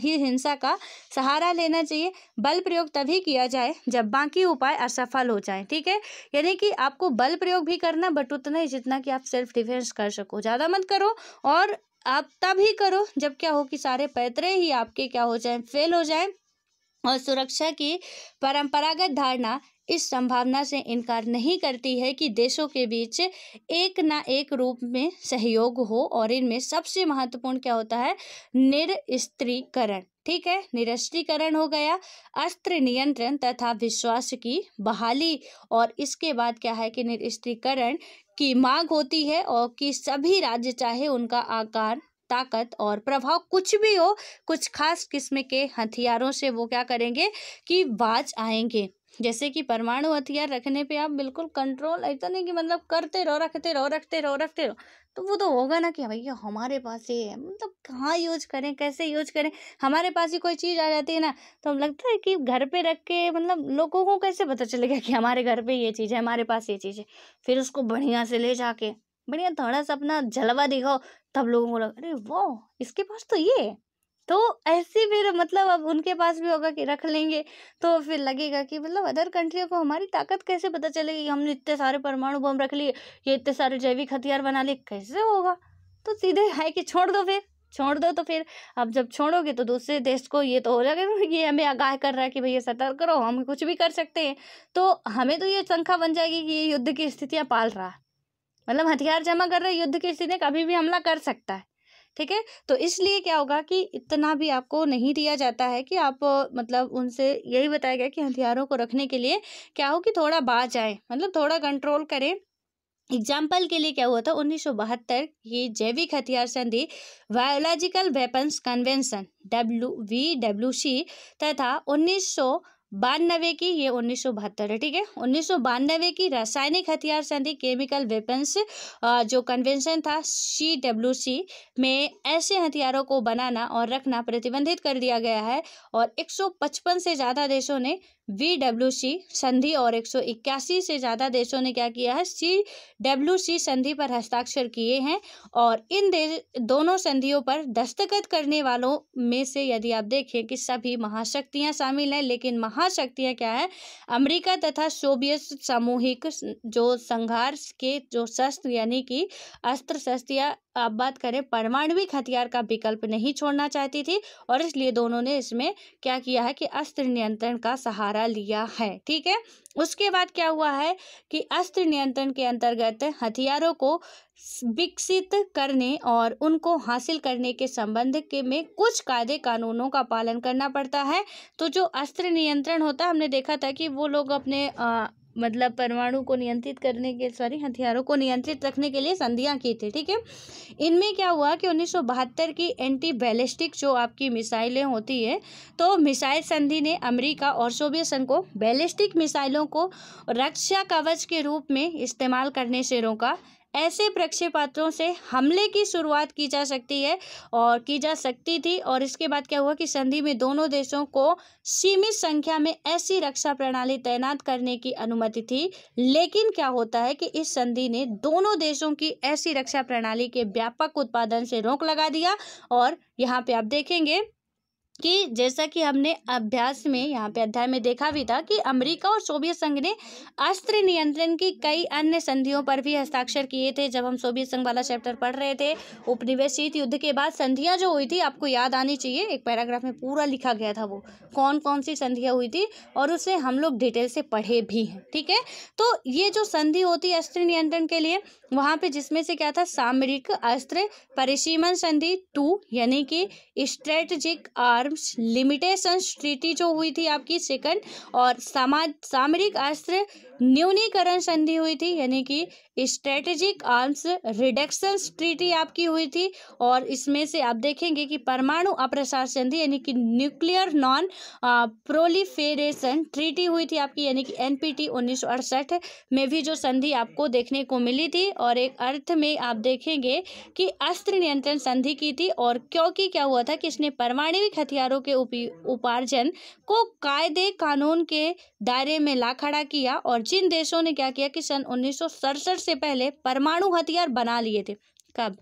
ही हिंसा का सहारा लेना चाहिए बल प्रयोग तभी किया जाए जब बाकी उपाय असफल हो जाए ठीक है यानी कि आपको बल प्रयोग भी करना बट उतना ही जितना कि आप सेल्फ डिफेंस कर सको ज़्यादा मत करो और आप तब ही करो जब क्या हो कि सारे पैतरे ही आपके क्या हो जाएं फेल हो जाएं और सुरक्षा की परंपरागत धारणा इस संभावना से इनकार नहीं करती है कि देशों के बीच एक ना एक रूप में सहयोग हो और इनमें सबसे महत्वपूर्ण क्या होता है निरस्त्रीकरण ठीक है निरस्त्रीकरण हो गया अस्त्र नियंत्रण तथा विश्वास की बहाली और इसके बाद क्या है कि निरस्त्रीकरण की मांग होती है और कि सभी राज्य चाहे उनका आकार ताकत और प्रभाव कुछ भी हो कुछ खास किस्म के हथियारों से वो क्या करेंगे कि बाज आएंगे जैसे कि परमाणु हथियार रखने पे आप बिल्कुल कंट्रोल ऐसा नहीं कि मतलब करते रहो रखते रहो रखते रहो रखते रहो तो वो तो होगा ना कि हाँ भैया हमारे पास ये है मतलब कहाँ यूज करें कैसे यूज करें हमारे पास ही कोई चीज़ आ जाती है ना तो हम लगता है कि घर पे रख के मतलब लोगों को कैसे पता चलेगा कि हमारे घर पर ये चीज़ है हमारे पास ये चीज़ है फिर उसको बढ़िया से ले जाके बढ़िया थोड़ा सा अपना जलवा दिखाओ तब लोगों को लग अरे वो इसके पास तो ये है तो ऐसे फिर मतलब अब उनके पास भी होगा कि रख लेंगे तो फिर लगेगा कि मतलब अदर कंट्रियों को हमारी ताकत कैसे पता चलेगी हमने इतने सारे परमाणु बम रख लिए ये इतने सारे जैविक हथियार बना लिए कैसे होगा तो सीधे <laughs> है कि छोड़ दो फिर छोड़ दो तो फिर अब जब छोड़ोगे तो दूसरे देश को ये तो हो जाएगा <laughs> ये हमें आगाह कर रहा है कि भैया सतर्क रहो हम कुछ भी कर सकते हैं तो हमें तो ये शंखा बन जाएगी कि ये युद्ध की स्थितियाँ पाल रहा है मतलब हथियार जमा कर रहे युद्ध की स्थितियाँ कभी भी हमला कर सकता है ठीक है तो इसलिए क्या होगा कि इतना भी आपको नहीं दिया जाता है कि आप मतलब उनसे यही बताया गया कि हथियारों को रखने के लिए क्या हो कि थोड़ा बाज आए मतलब थोड़ा कंट्रोल करें एग्जाम्पल के लिए क्या हुआ था उन्नीस सौ बहत्तर की जैविक हथियार संधि biological weapons convention W V W C तथा उन्नीस सौ बानवे की ये उन्नीस सौ बहत्तर है ठीक है उन्नीस सौ बानवे की रासायनिक हथियार संधि केमिकल वेपन्स जो कन्वेंशन था सी डब्ल्यू सी में ऐसे हथियारों को बनाना और रखना प्रतिबंधित कर दिया गया है और एक सौ पचपन से ज़्यादा देशों ने वी संधि और एक से ज़्यादा देशों ने क्या किया है सी डब्ल्यू सी संधि पर हस्ताक्षर किए हैं और इन दोनों संधियों पर दस्तखत करने वालों में से यदि आप देखें कि सभी महाशक्तियां शामिल हैं लेकिन महाशक्तियां क्या है अमेरिका तथा सोवियत सामूहिक जो संघर्ष के जो शस्त्र यानी कि अस्त्र शस्त्र या आप बात करें परमाणविक हथियार का विकल्प नहीं छोड़ना चाहती थी और इसलिए दोनों ने इसमें क्या किया है कि अस्त्र नियंत्रण का सहारा सहारा लिया है ठीक है उसके बाद क्या हुआ है कि अस्त्र नियंत्रण के अंतर्गत हथियारों को विकसित करने और उनको हासिल करने के संबंध के में कुछ कायदे कानूनों का पालन करना पड़ता है तो जो अस्त्र नियंत्रण होता है हमने देखा था कि वो लोग अपने आ, मतलब परमाणु को नियंत्रित करने के सॉरी हथियारों को नियंत्रित रखने के लिए संधियाँ की थी ठीक है इनमें क्या हुआ कि उन्नीस की एंटी बैलिस्टिक जो आपकी मिसाइलें होती है तो मिसाइल संधि ने अमेरिका और सोवियत संघ को बैलिस्टिक मिसाइलों को रक्षा कवच के रूप में इस्तेमाल करने से रोका ऐसे प्रक्षेपात्रों से हमले की शुरुआत की जा सकती है और की जा सकती थी और इसके बाद क्या हुआ कि संधि में दोनों देशों को सीमित संख्या में ऐसी रक्षा प्रणाली तैनात करने की अनुमति थी लेकिन क्या होता है कि इस संधि ने दोनों देशों की ऐसी रक्षा प्रणाली के व्यापक उत्पादन से रोक लगा दिया और यहाँ पे आप देखेंगे कि जैसा कि हमने अभ्यास में यहाँ पे अध्याय में देखा भी था कि अमेरिका और सोवियत संघ ने अस्त्र नियंत्रण की कई अन्य संधियों पर भी हस्ताक्षर किए थे जब हम सोवियत संघ वाला चैप्टर पढ़ रहे थे उपनिवेश शीत युद्ध के बाद संधियाँ जो हुई थी आपको याद आनी चाहिए एक पैराग्राफ में पूरा लिखा गया था वो कौन कौन सी संधियाँ हुई थी और उसे हम लोग डिटेल से पढ़े भी हैं ठीक है तो ये जो संधि होती है अस्त्र नियंत्रण के लिए वहाँ पर जिसमें से क्या था सामरिक अस्त्र परिसीमन संधि टू यानी कि स्ट्रेटजिक आर्म्स लिमिटेशन ट्रीटी जो हुई थी आपकी सेकंड और सामा सामरिक अस्त्र न्यूनीकरण संधि हुई थी यानी कि स्ट्रेटेजिक आर्म्स रिडक्शन ट्रीटी आपकी हुई थी और इसमें से आप देखेंगे कि परमाणु अप्रसार संधि यानी कि न्यूक्लियर नॉन प्रोलिफेरेशन ट्रीटी हुई थी आपकी यानी कि एनपीटी उन्नीस में भी जो संधि आपको देखने को मिली थी और एक अर्थ में आप देखेंगे कि अस्त्र नियंत्रण संधि की थी और क्योंकि क्या हुआ था कि इसने परमाणु हथियारों के उपार्जन को कायदे कानून के दायरे में ला खड़ा किया और जिन देशों ने क्या किया कि सन उन्नीस से पहले परमाणु हथियार बना लिए थे कब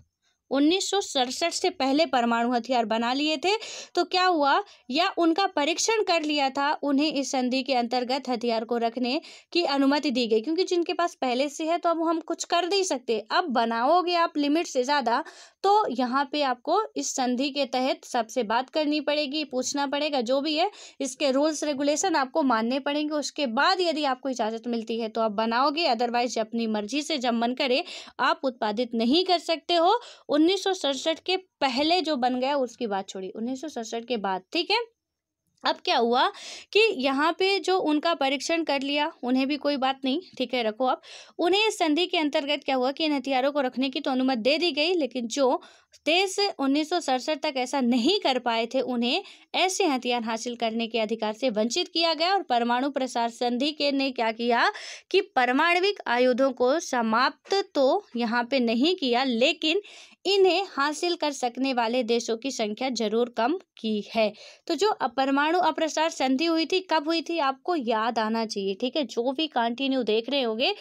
उन्नीस से पहले परमाणु हथियार बना लिए थे तो क्या हुआ या उनका परीक्षण कर लिया था उन्हें इस संधि के अंतर्गत हथियार को रखने की अनुमति दी गई क्योंकि जिनके पास पहले से है तो अब हम कुछ कर नहीं सकते अब बनाओगे आप लिमिट से ज़्यादा तो यहाँ पे आपको इस संधि के तहत सबसे बात करनी पड़ेगी पूछना पड़ेगा जो भी है इसके रूल्स रेगुलेशन आपको मानने पड़ेंगे उसके बाद यदि आपको इजाज़त मिलती है तो आप बनाओगे अदरवाइज अपनी मर्जी से जब मन करे आप उत्पादित नहीं कर सकते हो उन्नीस के पहले जो बन गया उसकी बात छोड़ी उन्नीस के बाद ठीक है अब क्या हुआ कि यहाँ पे जो उनका परीक्षण कर लिया उन्हें भी कोई बात नहीं ठीक है रखो आप उन्हें इस संधि के अंतर्गत क्या हुआ कि इन हथियारों को रखने की तो अनुमति दे दी गई लेकिन जो देश से उन्नीस तक ऐसा नहीं कर पाए थे उन्हें ऐसे हथियार हासिल करने के अधिकार से वंचित किया गया और परमाणु प्रसार संधि के ने क्या किया कि परमाणविक आयुधों को समाप्त तो यहाँ पे नहीं किया लेकिन इन्हें हासिल कर सकने वाले देशों की संख्या जरूर कम की है तो जो परमाणु अप्रसार संधि हुई थी कब हुई थी आपको याद आना चाहिए ठीक है जो भी कंटिन्यू देख रहे होंगे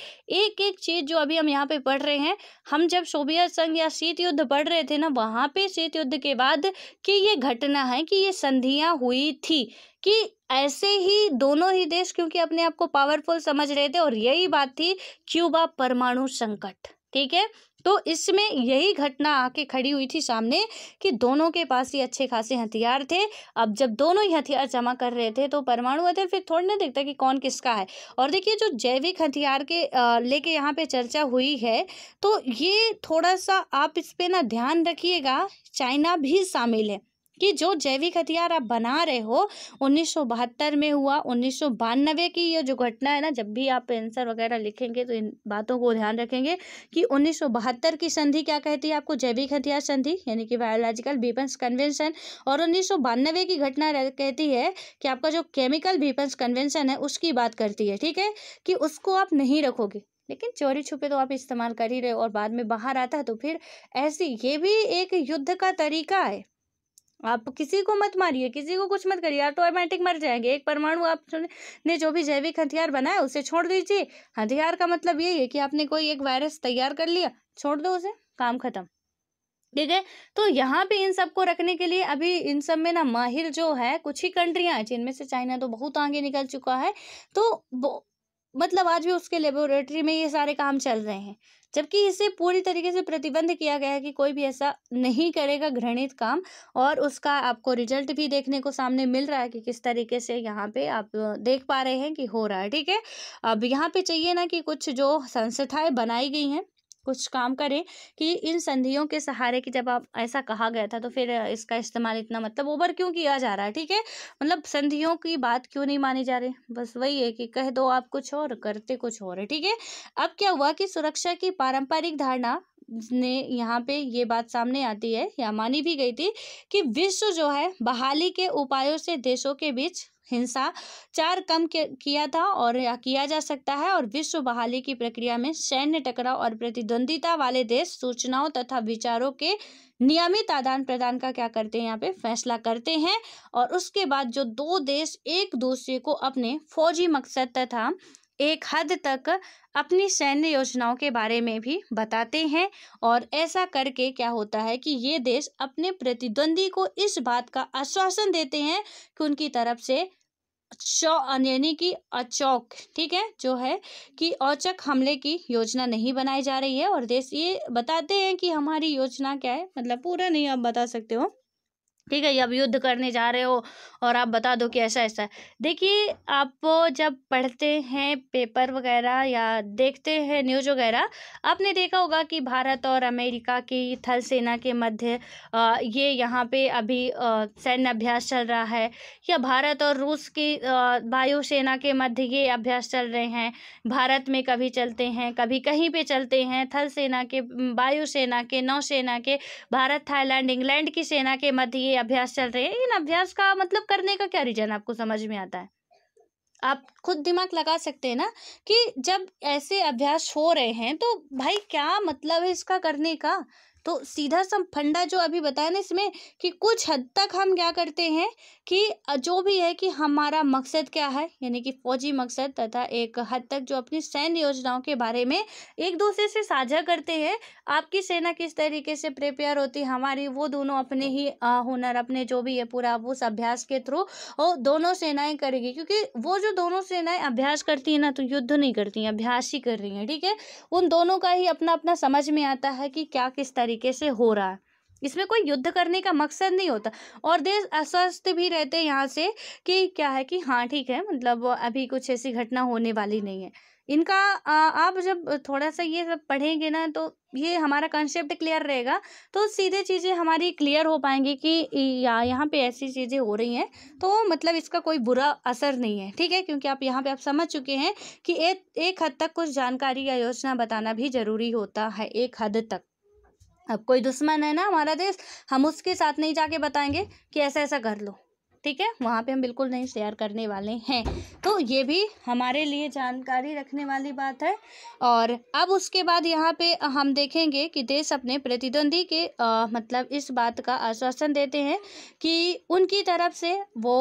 एक एक चीज जो अभी हम यहाँ पे पढ़ रहे हैं हम जब सोवियत संघ या शीत युद्ध पढ़ रहे थे ना वहाँ पे शीत युद्ध के बाद की ये घटना है कि ये संधियाँ हुई थी कि ऐसे ही दोनों ही देश क्योंकि अपने आप को पावरफुल समझ रहे थे और यही बात थी क्यूबा परमाणु संकट ठीक है तो इसमें यही घटना आके खड़ी हुई थी सामने कि दोनों के पास ही अच्छे खासे हथियार थे अब जब दोनों ही हथियार जमा कर रहे थे तो परमाणु हथियार फिर थोड़ा ना देखता कि कौन किसका है और देखिए जो जैविक हथियार के लेके यहाँ पे चर्चा हुई है तो ये थोड़ा सा आप इस पर ना ध्यान रखिएगा चाइना भी शामिल है कि जो जैविक हथियार आप बना रहे हो बहत्तर में हुआ उन्नीस की ये जो घटना है ना जब भी आप आंसर वगैरह लिखेंगे तो इन बातों को ध्यान रखेंगे कि बहत्तर की संधि क्या कहती है आपको जैविक हथियार संधि यानी कि बायोलॉजिकल बीपन्स कन्वेंशन और उन्नीस की घटना कहती है कि आपका जो केमिकल बीपन्स कन्वेंशन है उसकी बात करती है ठीक है कि उसको आप नहीं रखोगे लेकिन चोरी छुपे तो आप इस्तेमाल कर ही रहे हो और बाद में बाहर आता है तो फिर ऐसी ये भी एक युद्ध का तरीका है आप किसी को मत मारिए किसी को कुछ मत करिए ऑटोमेटिक मर जाएंगे एक परमाणु आपने जो भी जैविक हथियार बनाया उसे छोड़ दीजिए हथियार का मतलब यही है कि आपने कोई एक वायरस तैयार कर लिया छोड़ दो उसे काम खत्म ठीक है तो यहाँ पे इन सबको रखने के लिए अभी इन सब में ना माहिर जो है कुछ ही कंट्रिया हैं जिनमें से चाइना तो बहुत आगे निकल चुका है तो मतलब आज भी उसके लेबोरेटरी में ये सारे काम चल रहे हैं जबकि इसे पूरी तरीके से प्रतिबंध किया गया है कि कोई भी ऐसा नहीं करेगा घृणित काम और उसका आपको रिजल्ट भी देखने को सामने मिल रहा है कि किस तरीके से यहाँ पे आप देख पा रहे हैं कि हो रहा है ठीक है अब यहाँ पे चाहिए ना कि कुछ जो संस्थाएं बनाई गई हैं कुछ काम करें कि इन संधियों के सहारे कि जब आप ऐसा कहा गया था तो फिर इसका इस्तेमाल इतना मतलब ओवर क्यों किया जा रहा है ठीक है मतलब संधियों की बात क्यों नहीं मानी जा रही बस वही है कि कह दो आप कुछ और करते कुछ और है ठीक है अब क्या हुआ कि सुरक्षा की पारंपरिक धारणा ने यहाँ पे ये बात सामने आती है या मानी भी गई थी कि विश्व जो है बहाली के उपायों से देशों के बीच हिंसा चार कम किया था और या किया जा सकता है और विश्व बहाली की प्रक्रिया में सैन्य टकराव और प्रतिद्वंदिता वाले देश सूचनाओं तथा विचारों के नियमित आदान प्रदान का क्या करते हैं यहाँ पे फैसला करते हैं और उसके बाद जो दो देश एक दूसरे को अपने फौजी मकसद तथा एक हद तक अपनी सैन्य योजनाओं के बारे में भी बताते हैं और ऐसा करके क्या होता है कि ये देश अपने प्रतिद्वंदी को इस बात का आश्वासन देते हैं कि उनकी तरफ से चौ यानी कि अचौक ठीक है जो है कि औचक हमले की योजना नहीं बनाई जा रही है और देश ये बताते हैं कि हमारी योजना क्या है मतलब पूरा नहीं आप बता सकते हो ठीक है अब युद्ध करने जा रहे हो और आप बता दो कि ऐसा ऐसा देखिए आप जब पढ़ते हैं पेपर वगैरह या देखते हैं न्यूज़ वगैरह आपने देखा होगा कि भारत और अमेरिका की थल सेना के मध्य ये यहाँ पे अभी सैन्य अभ्यास चल रहा है या भारत और रूस की वायुसेना के मध्य ये अभ्यास चल रहे हैं भारत में कभी चलते हैं कभी कहीं पर चलते हैं थल सेना के वायुसेना के नौसेना के भारत थाईलैंड इंग्लैंड की सेना के मध्य ये ये अभ्यास चल रहे हैं इन अभ्यास का मतलब करने का क्या रीजन आपको समझ में आता है आप खुद दिमाग लगा सकते हैं ना कि जब ऐसे अभ्यास हो रहे हैं तो भाई क्या मतलब है इसका करने का तो सीधा सा फंडा जो अभी बताया ना इसमें कि कुछ हद तक हम क्या करते हैं कि जो भी है कि हमारा मकसद क्या है यानी कि फौजी मकसद तथा एक हद तक जो अपनी सैन्य योजनाओं के बारे में एक दूसरे से साझा करते हैं आपकी सेना किस तरीके से प्रिपेयर होती है हमारी वो दोनों अपने ही हुनर अपने जो भी है पूरा उस अभ्यास के थ्रू और दोनों सेनाएं करेगी क्योंकि वो जो दोनों सेनाएं अभ्यास करती हैं ना तो युद्ध नहीं करती हैं अभ्यास ही कर रही हैं ठीक है उन दोनों का ही अपना अपना समझ में आता है कि क्या किस तरीके तरीके से हो रहा है इसमें कोई युद्ध करने का मकसद नहीं होता और देश अस्वस्थ भी रहते हैं यहाँ से कि क्या है कि हाँ ठीक है मतलब अभी कुछ ऐसी घटना होने वाली नहीं है इनका आप जब थोड़ा सा ये सब पढ़ेंगे ना तो ये हमारा कंसेप्ट क्लियर रहेगा तो सीधे चीज़ें हमारी क्लियर हो पाएंगी कि या यहाँ पे ऐसी चीज़ें हो रही हैं तो मतलब इसका कोई बुरा असर नहीं है ठीक है क्योंकि आप यहाँ पे आप समझ चुके हैं कि ए, एक हद तक कुछ जानकारी या योजना बताना भी ज़रूरी होता है एक हद तक अब कोई दुश्मन है ना हमारा देश हम उसके साथ नहीं जाके बताएंगे कि ऐसा ऐसा कर लो ठीक है वहाँ पे हम बिल्कुल नहीं शेयर करने वाले हैं तो ये भी हमारे लिए जानकारी रखने वाली बात है और अब उसके बाद यहाँ पे हम देखेंगे कि देश अपने प्रतिद्वंदी के आ, मतलब इस बात का आश्वासन देते हैं कि उनकी तरफ से वो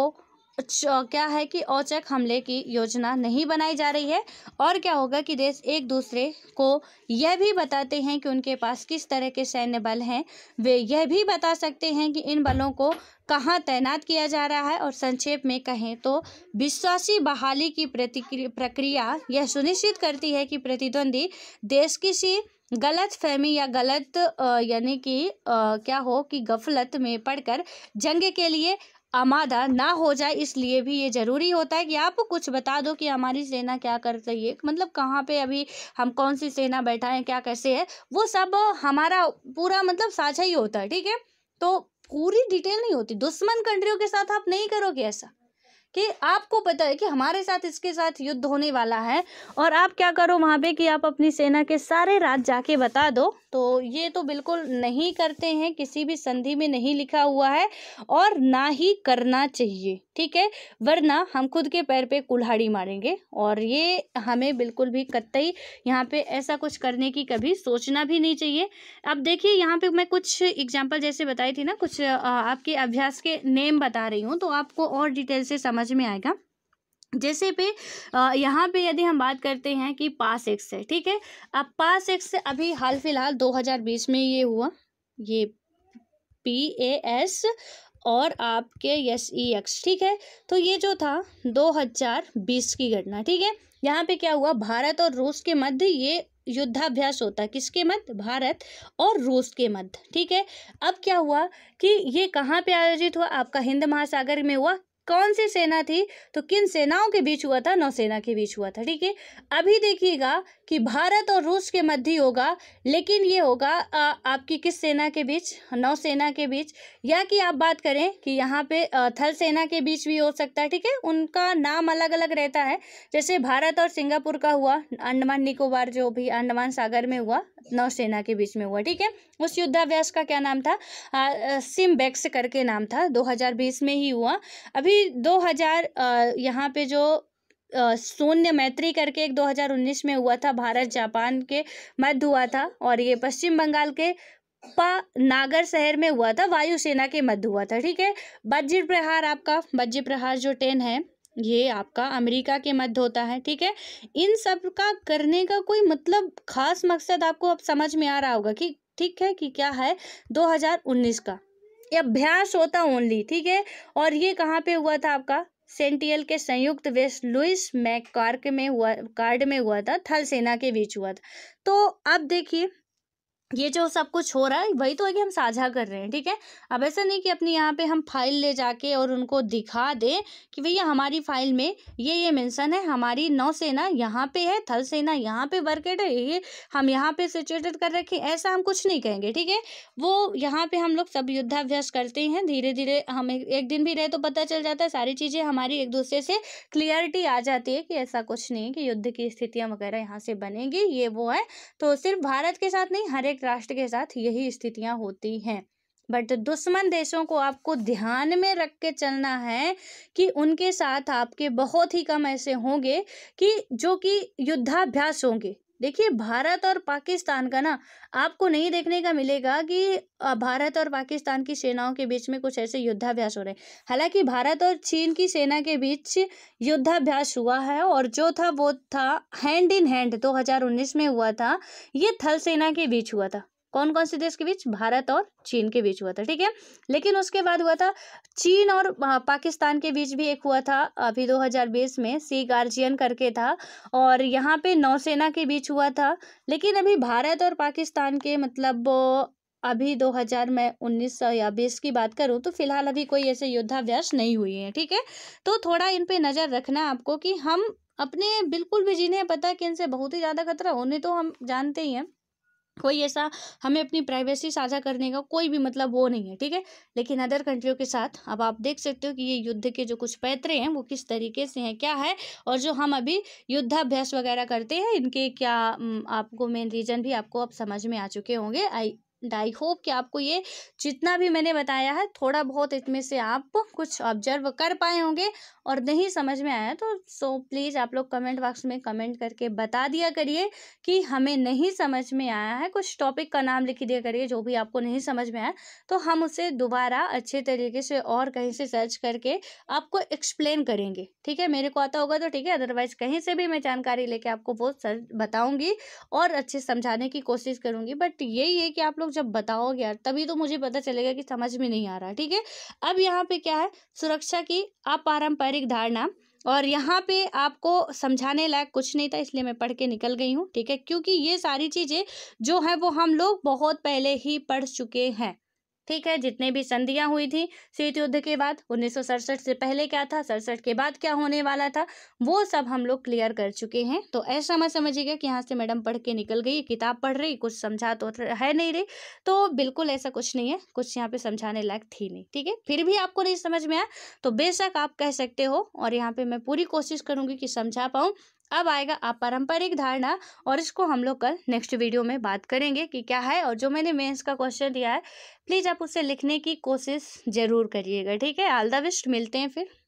अच्छा, क्या है कि औचक हमले की योजना नहीं बनाई जा रही है और क्या होगा कि देश एक दूसरे को यह भी बताते हैं कि उनके पास किस तरह के सैन्य बल हैं वे यह भी बता सकते हैं कि इन बलों को कहाँ तैनात किया जा रहा है और संक्षेप में कहें तो विश्वासी बहाली की प्रक्रिया यह सुनिश्चित करती है कि प्रतिद्वंदी देश किसी गलत फहमी या गलत यानी कि क्या हो कि गफलत में पढ़कर जंग के लिए आमादा ना हो जाए इसलिए भी ये ज़रूरी होता है कि आप कुछ बता दो कि हमारी सेना क्या कर रही है मतलब कहाँ पे अभी हम कौन सी सेना बैठा है क्या कैसे है वो सब हमारा पूरा मतलब साझा ही होता है ठीक है तो पूरी डिटेल नहीं होती दुश्मन कंट्रियों के साथ आप नहीं करोगे ऐसा कि आपको पता है कि हमारे साथ इसके साथ युद्ध होने वाला है और आप क्या करो वहाँ पे कि आप अपनी सेना के सारे राज जाके बता दो तो ये तो बिल्कुल नहीं करते हैं किसी भी संधि में नहीं लिखा हुआ है और ना ही करना चाहिए ठीक है वरना हम खुद के पैर पे कुल्हाड़ी मारेंगे और ये हमें बिल्कुल भी कतई यहाँ पे ऐसा कुछ करने की कभी सोचना भी नहीं चाहिए अब देखिए यहाँ पे मैं कुछ एग्जाम्पल जैसे बताई थी ना कुछ आपके अभ्यास के नेम बता रही हूँ तो आपको और डिटेल से समझ समझ में आएगा जैसे पे यहाँ पे यदि हम बात करते हैं कि पास एक्स है ठीक है अब पास एक्स से अभी हाल फिलहाल 2020 में ये हुआ ये पी ए एस और आपके एस ई एक्स ठीक है तो ये जो था 2020 की घटना ठीक है यहाँ पे क्या हुआ भारत और रूस के मध्य ये युद्धाभ्यास होता किसके मध्य भारत और रूस के मध्य ठीक है अब क्या हुआ कि ये कहाँ पे आयोजित हुआ आपका हिंद महासागर में हुआ कौन सी सेना थी तो किन सेनाओं के बीच हुआ था नौसेना के बीच हुआ था ठीक है अभी देखिएगा कि भारत और रूस के मध्य होगा लेकिन ये होगा आ, आपकी किस सेना के बीच नौसेना के बीच या कि आप बात करें कि यहाँ पे थल सेना के बीच भी हो सकता है ठीक है उनका नाम अलग अलग रहता है जैसे भारत और सिंगापुर का हुआ अंडमान निकोबार जो भी अंडमान सागर में हुआ नौसेना के बीच में हुआ ठीक है उस युद्धाभ्यास का क्या नाम था सिम बैक्स करके नाम था दो में ही हुआ अभी दो हजार यहाँ पे जो शून्य मैत्री करके एक 2019 में हुआ था भारत जापान के मध्य हुआ था और ये पश्चिम बंगाल के पा नागर शहर में हुआ था वायुसेना के मध्य हुआ था ठीक है वज्र प्रहार आपका वज्र प्रहार जो टेन है ये आपका अमेरिका के मध्य होता है ठीक है इन सब का करने का कोई मतलब खास मकसद आपको अब समझ में आ रहा होगा कि ठीक है कि क्या है 2019 का ये अभ्यास होता ओनली ठीक है और ये कहाँ पे हुआ था आपका सेंटियल के संयुक्त वेस्ट लुइस मैक कार्क में हुआ कार्ड में हुआ था थल सेना के बीच हुआ था तो अब देखिए ये जो सब कुछ हो रहा है वही तो है कि हम साझा कर रहे हैं ठीक है अब ऐसा नहीं कि अपने यहाँ पे हम फाइल ले जाके और उनको दिखा दें कि भैया हमारी फाइल में ये ये मेंशन है हमारी नौसेना यहाँ पे है थल सेना यहाँ पे वर्केट है ये हम यहाँ पे सिचुएटेड कर रखे ऐसा हम कुछ नहीं कहेंगे ठीक है वो यहाँ पे हम लोग सब युद्धाभ्यास करते हैं धीरे धीरे हम एक, एक दिन भी रहे तो पता चल जाता है सारी चीज़ें हमारी एक दूसरे से क्लियरिटी आ जाती है कि ऐसा कुछ नहीं है कि युद्ध की स्थितियाँ वगैरह यहाँ से बनेंगी ये वो है तो सिर्फ भारत के साथ नहीं हर एक राष्ट्र के साथ यही स्थितियां होती हैं बट दुश्मन देशों को आपको ध्यान में रख के चलना है कि उनके साथ आपके बहुत ही कम ऐसे होंगे कि जो कि युद्धाभ्यास होंगे देखिए भारत और पाकिस्तान का ना आपको नहीं देखने का मिलेगा कि भारत और पाकिस्तान की सेनाओं के बीच में कुछ ऐसे युद्धाभ्यास हो रहे हैं हालांकि भारत और चीन की सेना के बीच युद्धाभ्यास हुआ है और जो था वो था हैंड इन हैंड 2019 में हुआ था ये थल सेना के बीच हुआ था कौन कौन से देश के बीच भारत और चीन के बीच हुआ था ठीक है लेकिन उसके बाद हुआ था चीन और पाकिस्तान के बीच भी एक हुआ था अभी 2020 में सी गार्जियन करके था और यहाँ पे नौसेना के बीच हुआ था लेकिन अभी भारत और पाकिस्तान के मतलब अभी 2000 में 19 या बीस की बात करूं तो फिलहाल अभी कोई ऐसे युद्धाभ्यास नहीं हुई है ठीक है तो थोड़ा इन पे नज़र रखना आपको कि हम अपने बिल्कुल भी जिन्हें पता कि इनसे बहुत ही ज़्यादा खतरा होने तो हम जानते ही हैं कोई ऐसा हमें अपनी प्राइवेसी साझा करने का कोई भी मतलब वो नहीं है ठीक है लेकिन अदर कंट्रियों के साथ अब आप देख सकते हो कि ये युद्ध के जो कुछ पैतरे हैं वो किस तरीके से हैं क्या है और जो हम अभी युद्धाभ्यास वगैरह करते हैं इनके क्या आपको मेन रीजन भी आपको अब समझ में आ चुके होंगे आई आई होप कि आपको ये जितना भी मैंने बताया है थोड़ा बहुत इसमें से आप कुछ ऑब्जर्व कर पाए होंगे और नहीं समझ में आया तो सो प्लीज़ आप लोग कमेंट बॉक्स में कमेंट करके बता दिया करिए कि हमें नहीं समझ में आया है कुछ टॉपिक का नाम लिख दिया करिए जो भी आपको नहीं समझ में आया तो हम उसे दोबारा अच्छे तरीके से और कहीं से सर्च करके आपको एक्सप्लेन करेंगे ठीक है मेरे को आता होगा तो ठीक है अदरवाइज़ कहीं से भी मैं जानकारी लेके आपको वो सर बताऊँगी और अच्छे समझाने की कोशिश करूँगी बट यही है कि आप लोग जब बताओगे यार तभी तो मुझे पता चलेगा कि समझ में नहीं आ रहा ठीक है अब यहाँ पर क्या है सुरक्षा की अपारंपरिक व्यावहारिक धारणा और यहाँ पे आपको समझाने लायक कुछ नहीं था इसलिए मैं पढ़ के निकल गई हूँ ठीक है क्योंकि ये सारी चीज़ें जो है वो हम लोग बहुत पहले ही पढ़ चुके हैं ठीक है जितने भी संधियां हुई थी शीत युद्ध के बाद उन्नीस से पहले क्या था सड़सठ के बाद क्या होने वाला था वो सब हम लोग क्लियर कर चुके हैं तो ऐसा मत समझिएगा कि यहाँ से मैडम पढ़ के निकल गई किताब पढ़ रही कुछ समझा तो है नहीं रही तो बिल्कुल ऐसा कुछ नहीं है कुछ यहाँ पे समझाने लायक थी नहीं ठीक है फिर भी आपको नहीं समझ में आया तो बेशक आप कह सकते हो और यहाँ पे मैं पूरी कोशिश करूँगी कि समझा पाऊँ अब आएगा अपारंपरिक धारणा और इसको हम लोग कल नेक्स्ट वीडियो में बात करेंगे कि क्या है और जो मैंने मेंस का क्वेश्चन दिया है प्लीज़ आप उसे लिखने की कोशिश ज़रूर करिएगा ठीक है आल द बेस्ट मिलते हैं फिर